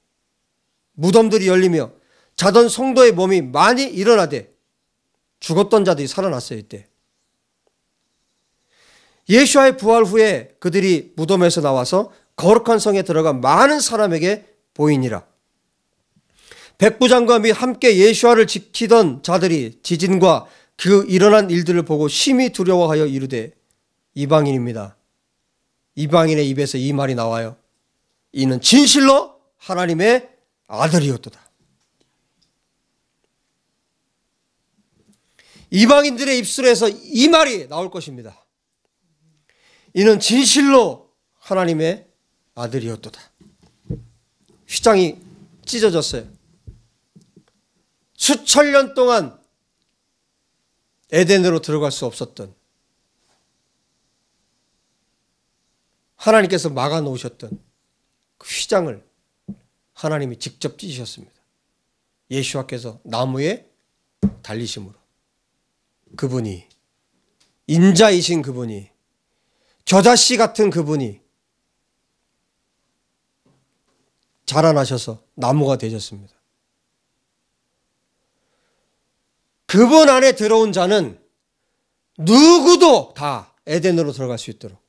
무덤들이 열리며 자던 성도의 몸이 많이 일어나되 죽었던 자들이 살아났어요, 이때. 예수와의 부활 후에 그들이 무덤에서 나와서 거룩한 성에 들어가 많은 사람에게 보이니라. 백부장과 및 함께 예수아를 지키던 자들이 지진과 그 일어난 일들을 보고 심히 두려워하여 이르되 이방인입니다. 이방인의 입에서 이 말이 나와요. 이는 진실로 하나님의 아들이었도다. 이방인들의 입술에서 이 말이 나올 것입니다. 이는 진실로 하나님의 아들이었도다. 휘장이 찢어졌어요. 수천 년 동안 에덴으로 들어갈 수 없었던 하나님께서 막아 놓으셨던 그 휘장을 하나님이 직접 찢으셨습니다. 예수와께서 나무에 달리심으로 그분이 인자이신 그분이 저자씨 같은 그분이 자라나셔서 나무가 되셨습니다. 그분 안에 들어온 자는 누구도 다 에덴으로 들어갈 수 있도록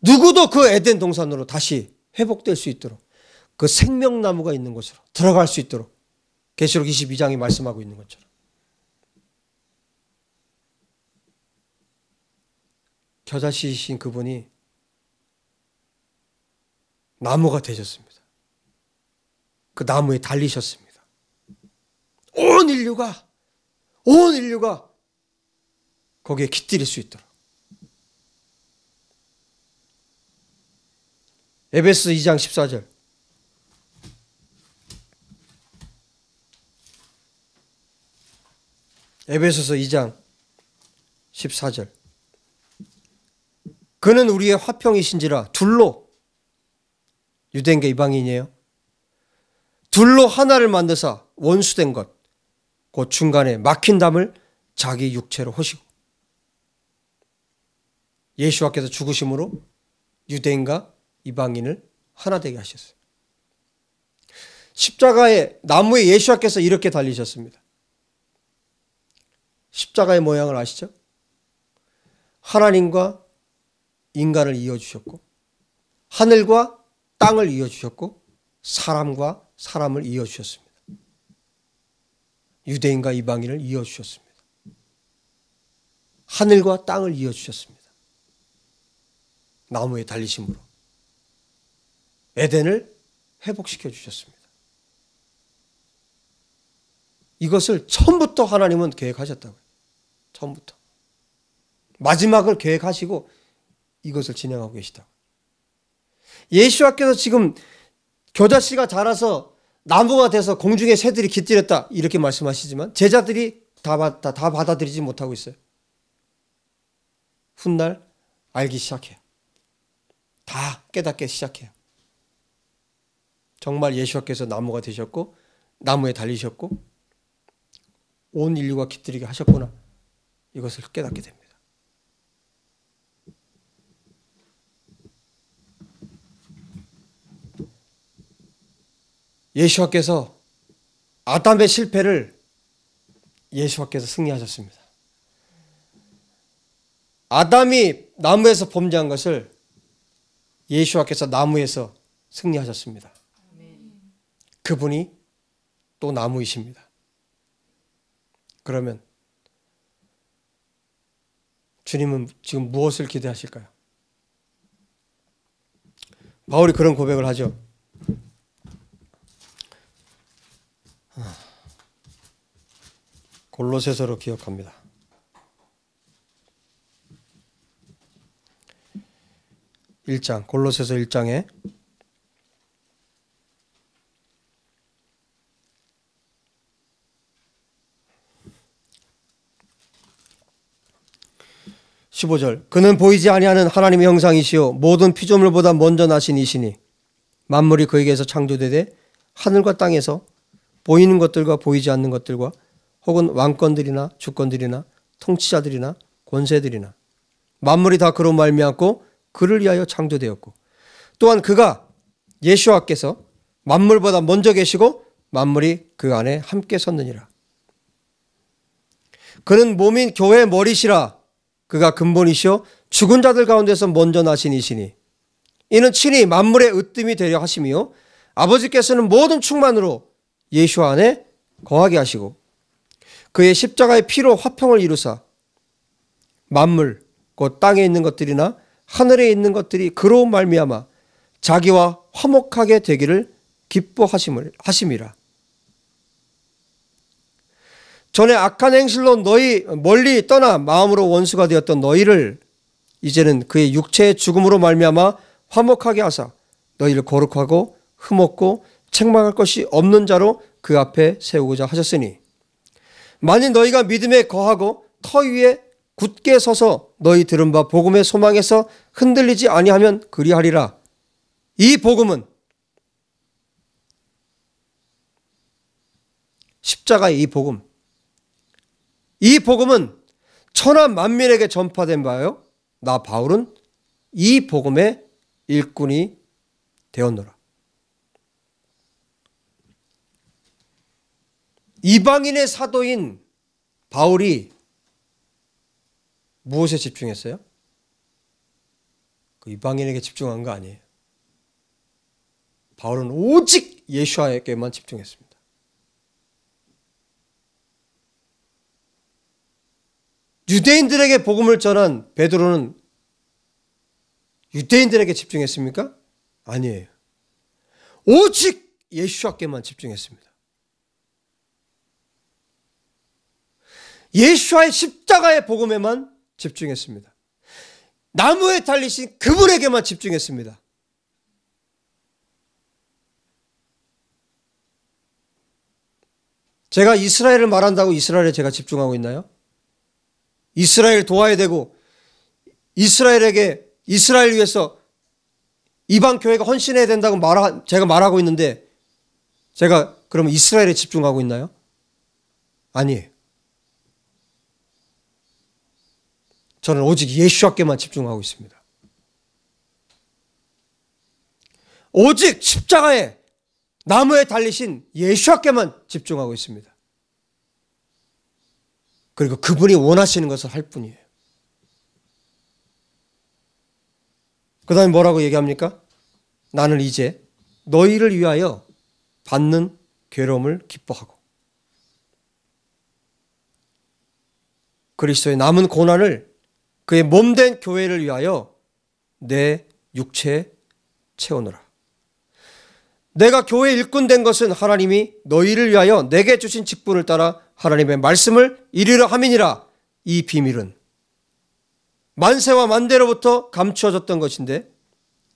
누구도 그 에덴 동산으로 다시 회복될 수 있도록 그 생명나무가 있는 곳으로 들어갈 수 있도록 계시록 22장이 말씀하고 있는 것처럼 겨자씨이신 그분이 나무가 되셨습니다. 그 나무에 달리셨습니다. 온 인류가 온 인류가 거기에 깃들일 수 있도록. 에베스 2장 14절. 에베소서 2장 14절. 그는 우리의 화평이신지라 둘로 유대인과 이방인이에요. 둘로 하나를 만드사 원수된 것그 중간에 막힌 담을 자기 육체로 호시고 예수와께서 죽으심으로 유대인과 이방인을 하나 되게 하셨어요. 십자가의 나무에 예수와께서 이렇게 달리셨습니다. 십자가의 모양을 아시죠? 하나님과 인간을 이어주셨고, 하늘과 땅을 이어주셨고, 사람과 사람을 이어주셨습니다. 유대인과 이방인을 이어주셨습니다. 하늘과 땅을 이어주셨습니다. 나무에 달리심으로. 에덴을 회복시켜 주셨습니다. 이것을 처음부터 하나님은 계획하셨다고요. 처음부터. 마지막을 계획하시고 이것을 진행하고 계시다고. 예수와께서 지금 겨자씨가 자라서 나무가 돼서 공중의 새들이 깃들였다 이렇게 말씀하시지만 제자들이 다, 받다, 다 받아들이지 못하고 있어요. 훗날 알기 시작해요. 다 깨닫게 시작해요. 정말 예수께서 나무가 되셨고 나무에 달리셨고 온 인류가 깃들이게 하셨구나 이것을 깨닫게 됩니다. 예수와께서 아담의 실패를 예수와께서 승리하셨습니다. 아담이 나무에서 범죄한 것을 예수와께서 나무에서 승리하셨습니다. 그분이 또 나무이십니다. 그러면 주님은 지금 무엇을 기대하실까요? 바울이 그런 고백을 하죠. 골로새서로 기억합니다. 일장 골로새서 1장에 십오 절 그는 보이지 아니하는 하나님의 형상이시요 모든 피조물보다 먼저 나신 이시니 만물이 그에게서 창조되되 하늘과 땅에서 보이는 것들과 보이지 않는 것들과 혹은 왕권들이나 주권들이나 통치자들이나 권세들이나 만물이 다 그로 말미암고 그를 위하여 창조되었고 또한 그가 예수와께서 만물보다 먼저 계시고 만물이 그 안에 함께 섰느니라. 그는 몸인 교회의 머리시라 그가 근본이시오 죽은 자들 가운데서 먼저 나신 이시니 이는 친히 만물의 으뜸이 되려 하심이요 아버지께서는 모든 충만으로 예수 안에 거하게 하시고 그의 십자가의 피로 화평을 이루사 만물 곧 땅에 있는 것들이나 하늘에 있는 것들이 그로 말미암아 자기와 화목하게 되기를 기뻐하심을 하심이라. 전에 악한 행실로 너희 멀리 떠나 마음으로 원수가 되었던 너희를 이제는 그의 육체의 죽음으로 말미암아 화목하게 하사 너희를 거룩하고 흠없고 책망할 것이 없는 자로 그 앞에 세우고자 하셨으니 만일 너희가 믿음에 거하고 터 위에 굳게 서서 너희 들은 바 복음의 소망에서 흔들리지 아니하면 그리하리라. 이 복음은 십자가의 이 복음. 이 복음은 천하 만민에게 전파된 바요. 나 바울은 이 복음의 일꾼이 되었노라. 이방인의 사도인 바울이 무엇에 집중했어요? 그 이방인에게 집중한 거 아니에요. 바울은 오직 예수아에게만 집중했습니다. 유대인들에게 복음을 전한 베드로는 유대인들에게 집중했습니까? 아니에요. 오직 예수아께만 집중했습니다. 예수와의 십자가의 복음에만 집중했습니다. 나무에 달리신 그분에게만 집중했습니다. 제가 이스라엘을 말한다고 이스라엘에 제가 집중하고 있나요? 이스라엘 도와야 되고 이스라엘에게 이스라엘 위해서 이방 교회가 헌신해야 된다고 말 제가 말하고 있는데 제가 그러면 이스라엘에 집중하고 있나요? 아니에요. 저는 오직 예수와께만 집중하고 있습니다. 오직 십자가에 나무에 달리신 예수와께만 집중하고 있습니다. 그리고 그분이 원하시는 것을 할 뿐이에요. 그 다음에 뭐라고 얘기합니까? 나는 이제 너희를 위하여 받는 괴로움을 기뻐하고 그리스도의 남은 고난을 그의 몸된 교회를 위하여 내 육체 채우느라. 내가 교회 일꾼 된 것은 하나님이 너희를 위하여 내게 주신 직분을 따라 하나님의 말씀을 이루려 함이니라. 이 비밀은 만세와 만대로부터 감추어졌던 것인데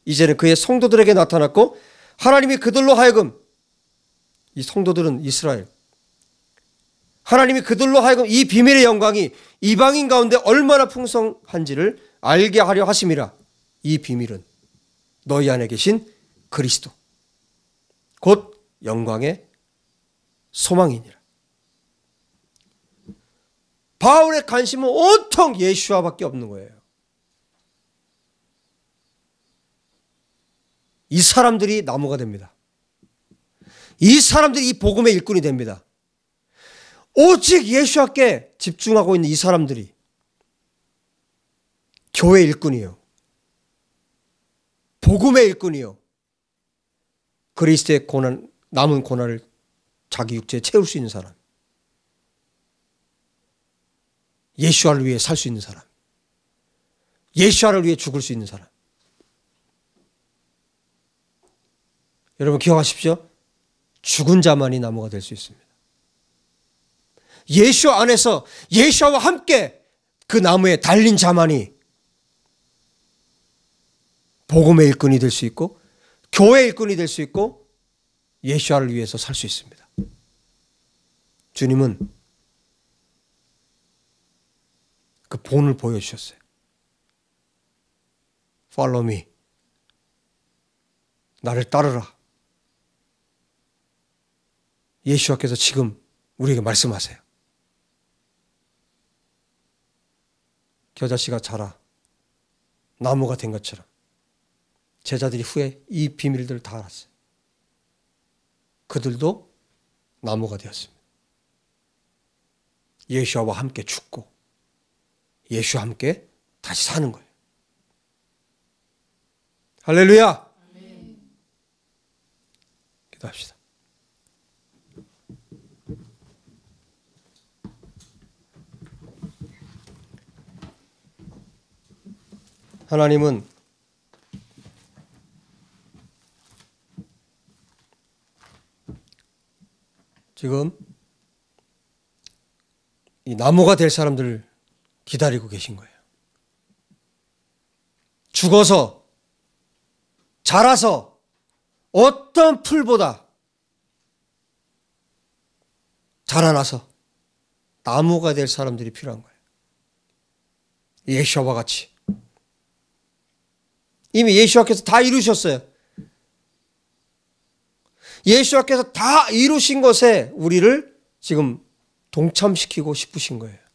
이제는 그의 성도들에게 나타났고 하나님이 그들로 하여금 이 성도들은 이스라엘 하나님이 그들로 하여금 이 비밀의 영광이 이방인 가운데 얼마나 풍성한지를 알게 하려 하심이라. 이 비밀은 너희 안에 계신 그리스도 곧 영광의 소망이니라. 바울의 관심은 온통 예수와밖에 없는 거예요. 이 사람들이 나무가 됩니다. 이 사람들이 이 복음의 일꾼이 됩니다. 오직 예수께 와 집중하고 있는 이 사람들이 교회 일꾼이요. 복음의 일꾼이요. 그리스도의 고난, 남은 고난을 자기 육체에 채울 수 있는 사람. 예수와를 위해 살 수 있는 사람. 예수와를 위해 죽을 수 있는 사람. 여러분 기억하십시오. 죽은 자만이 나무가 될 수 있습니다. 예수 안에서 예수와 함께 그 나무에 달린 자만이 복음의 일꾼이 될 수 있고 교회 의 일꾼이 될 수 있고 예수아를 위해서 살 수 있습니다. 주님은 그 본을 보여주셨어요. 팔로우 미. 나를 따르라. 예수아께서 지금 우리에게 말씀하세요. 겨자씨가 자라 나무가 된 것처럼 제자들이 후에 이 비밀들을 다 알았어요. 그들도 나무가 되었습니다. 예수와 함께 죽고 예수와 함께 다시 사는 거예요. 할렐루야! 아멘. 기도합시다. 하나님은 지금 이 나무가 될 사람들을 기다리고 계신 거예요. 죽어서 자라서 어떤 풀보다 자라나서 나무가 될 사람들이 필요한 거예요. 예시와 같이 이미 예수와께서 다 이루셨어요. 예수와께서 다 이루신 것에 우리를 지금 동참시키고 싶으신 거예요.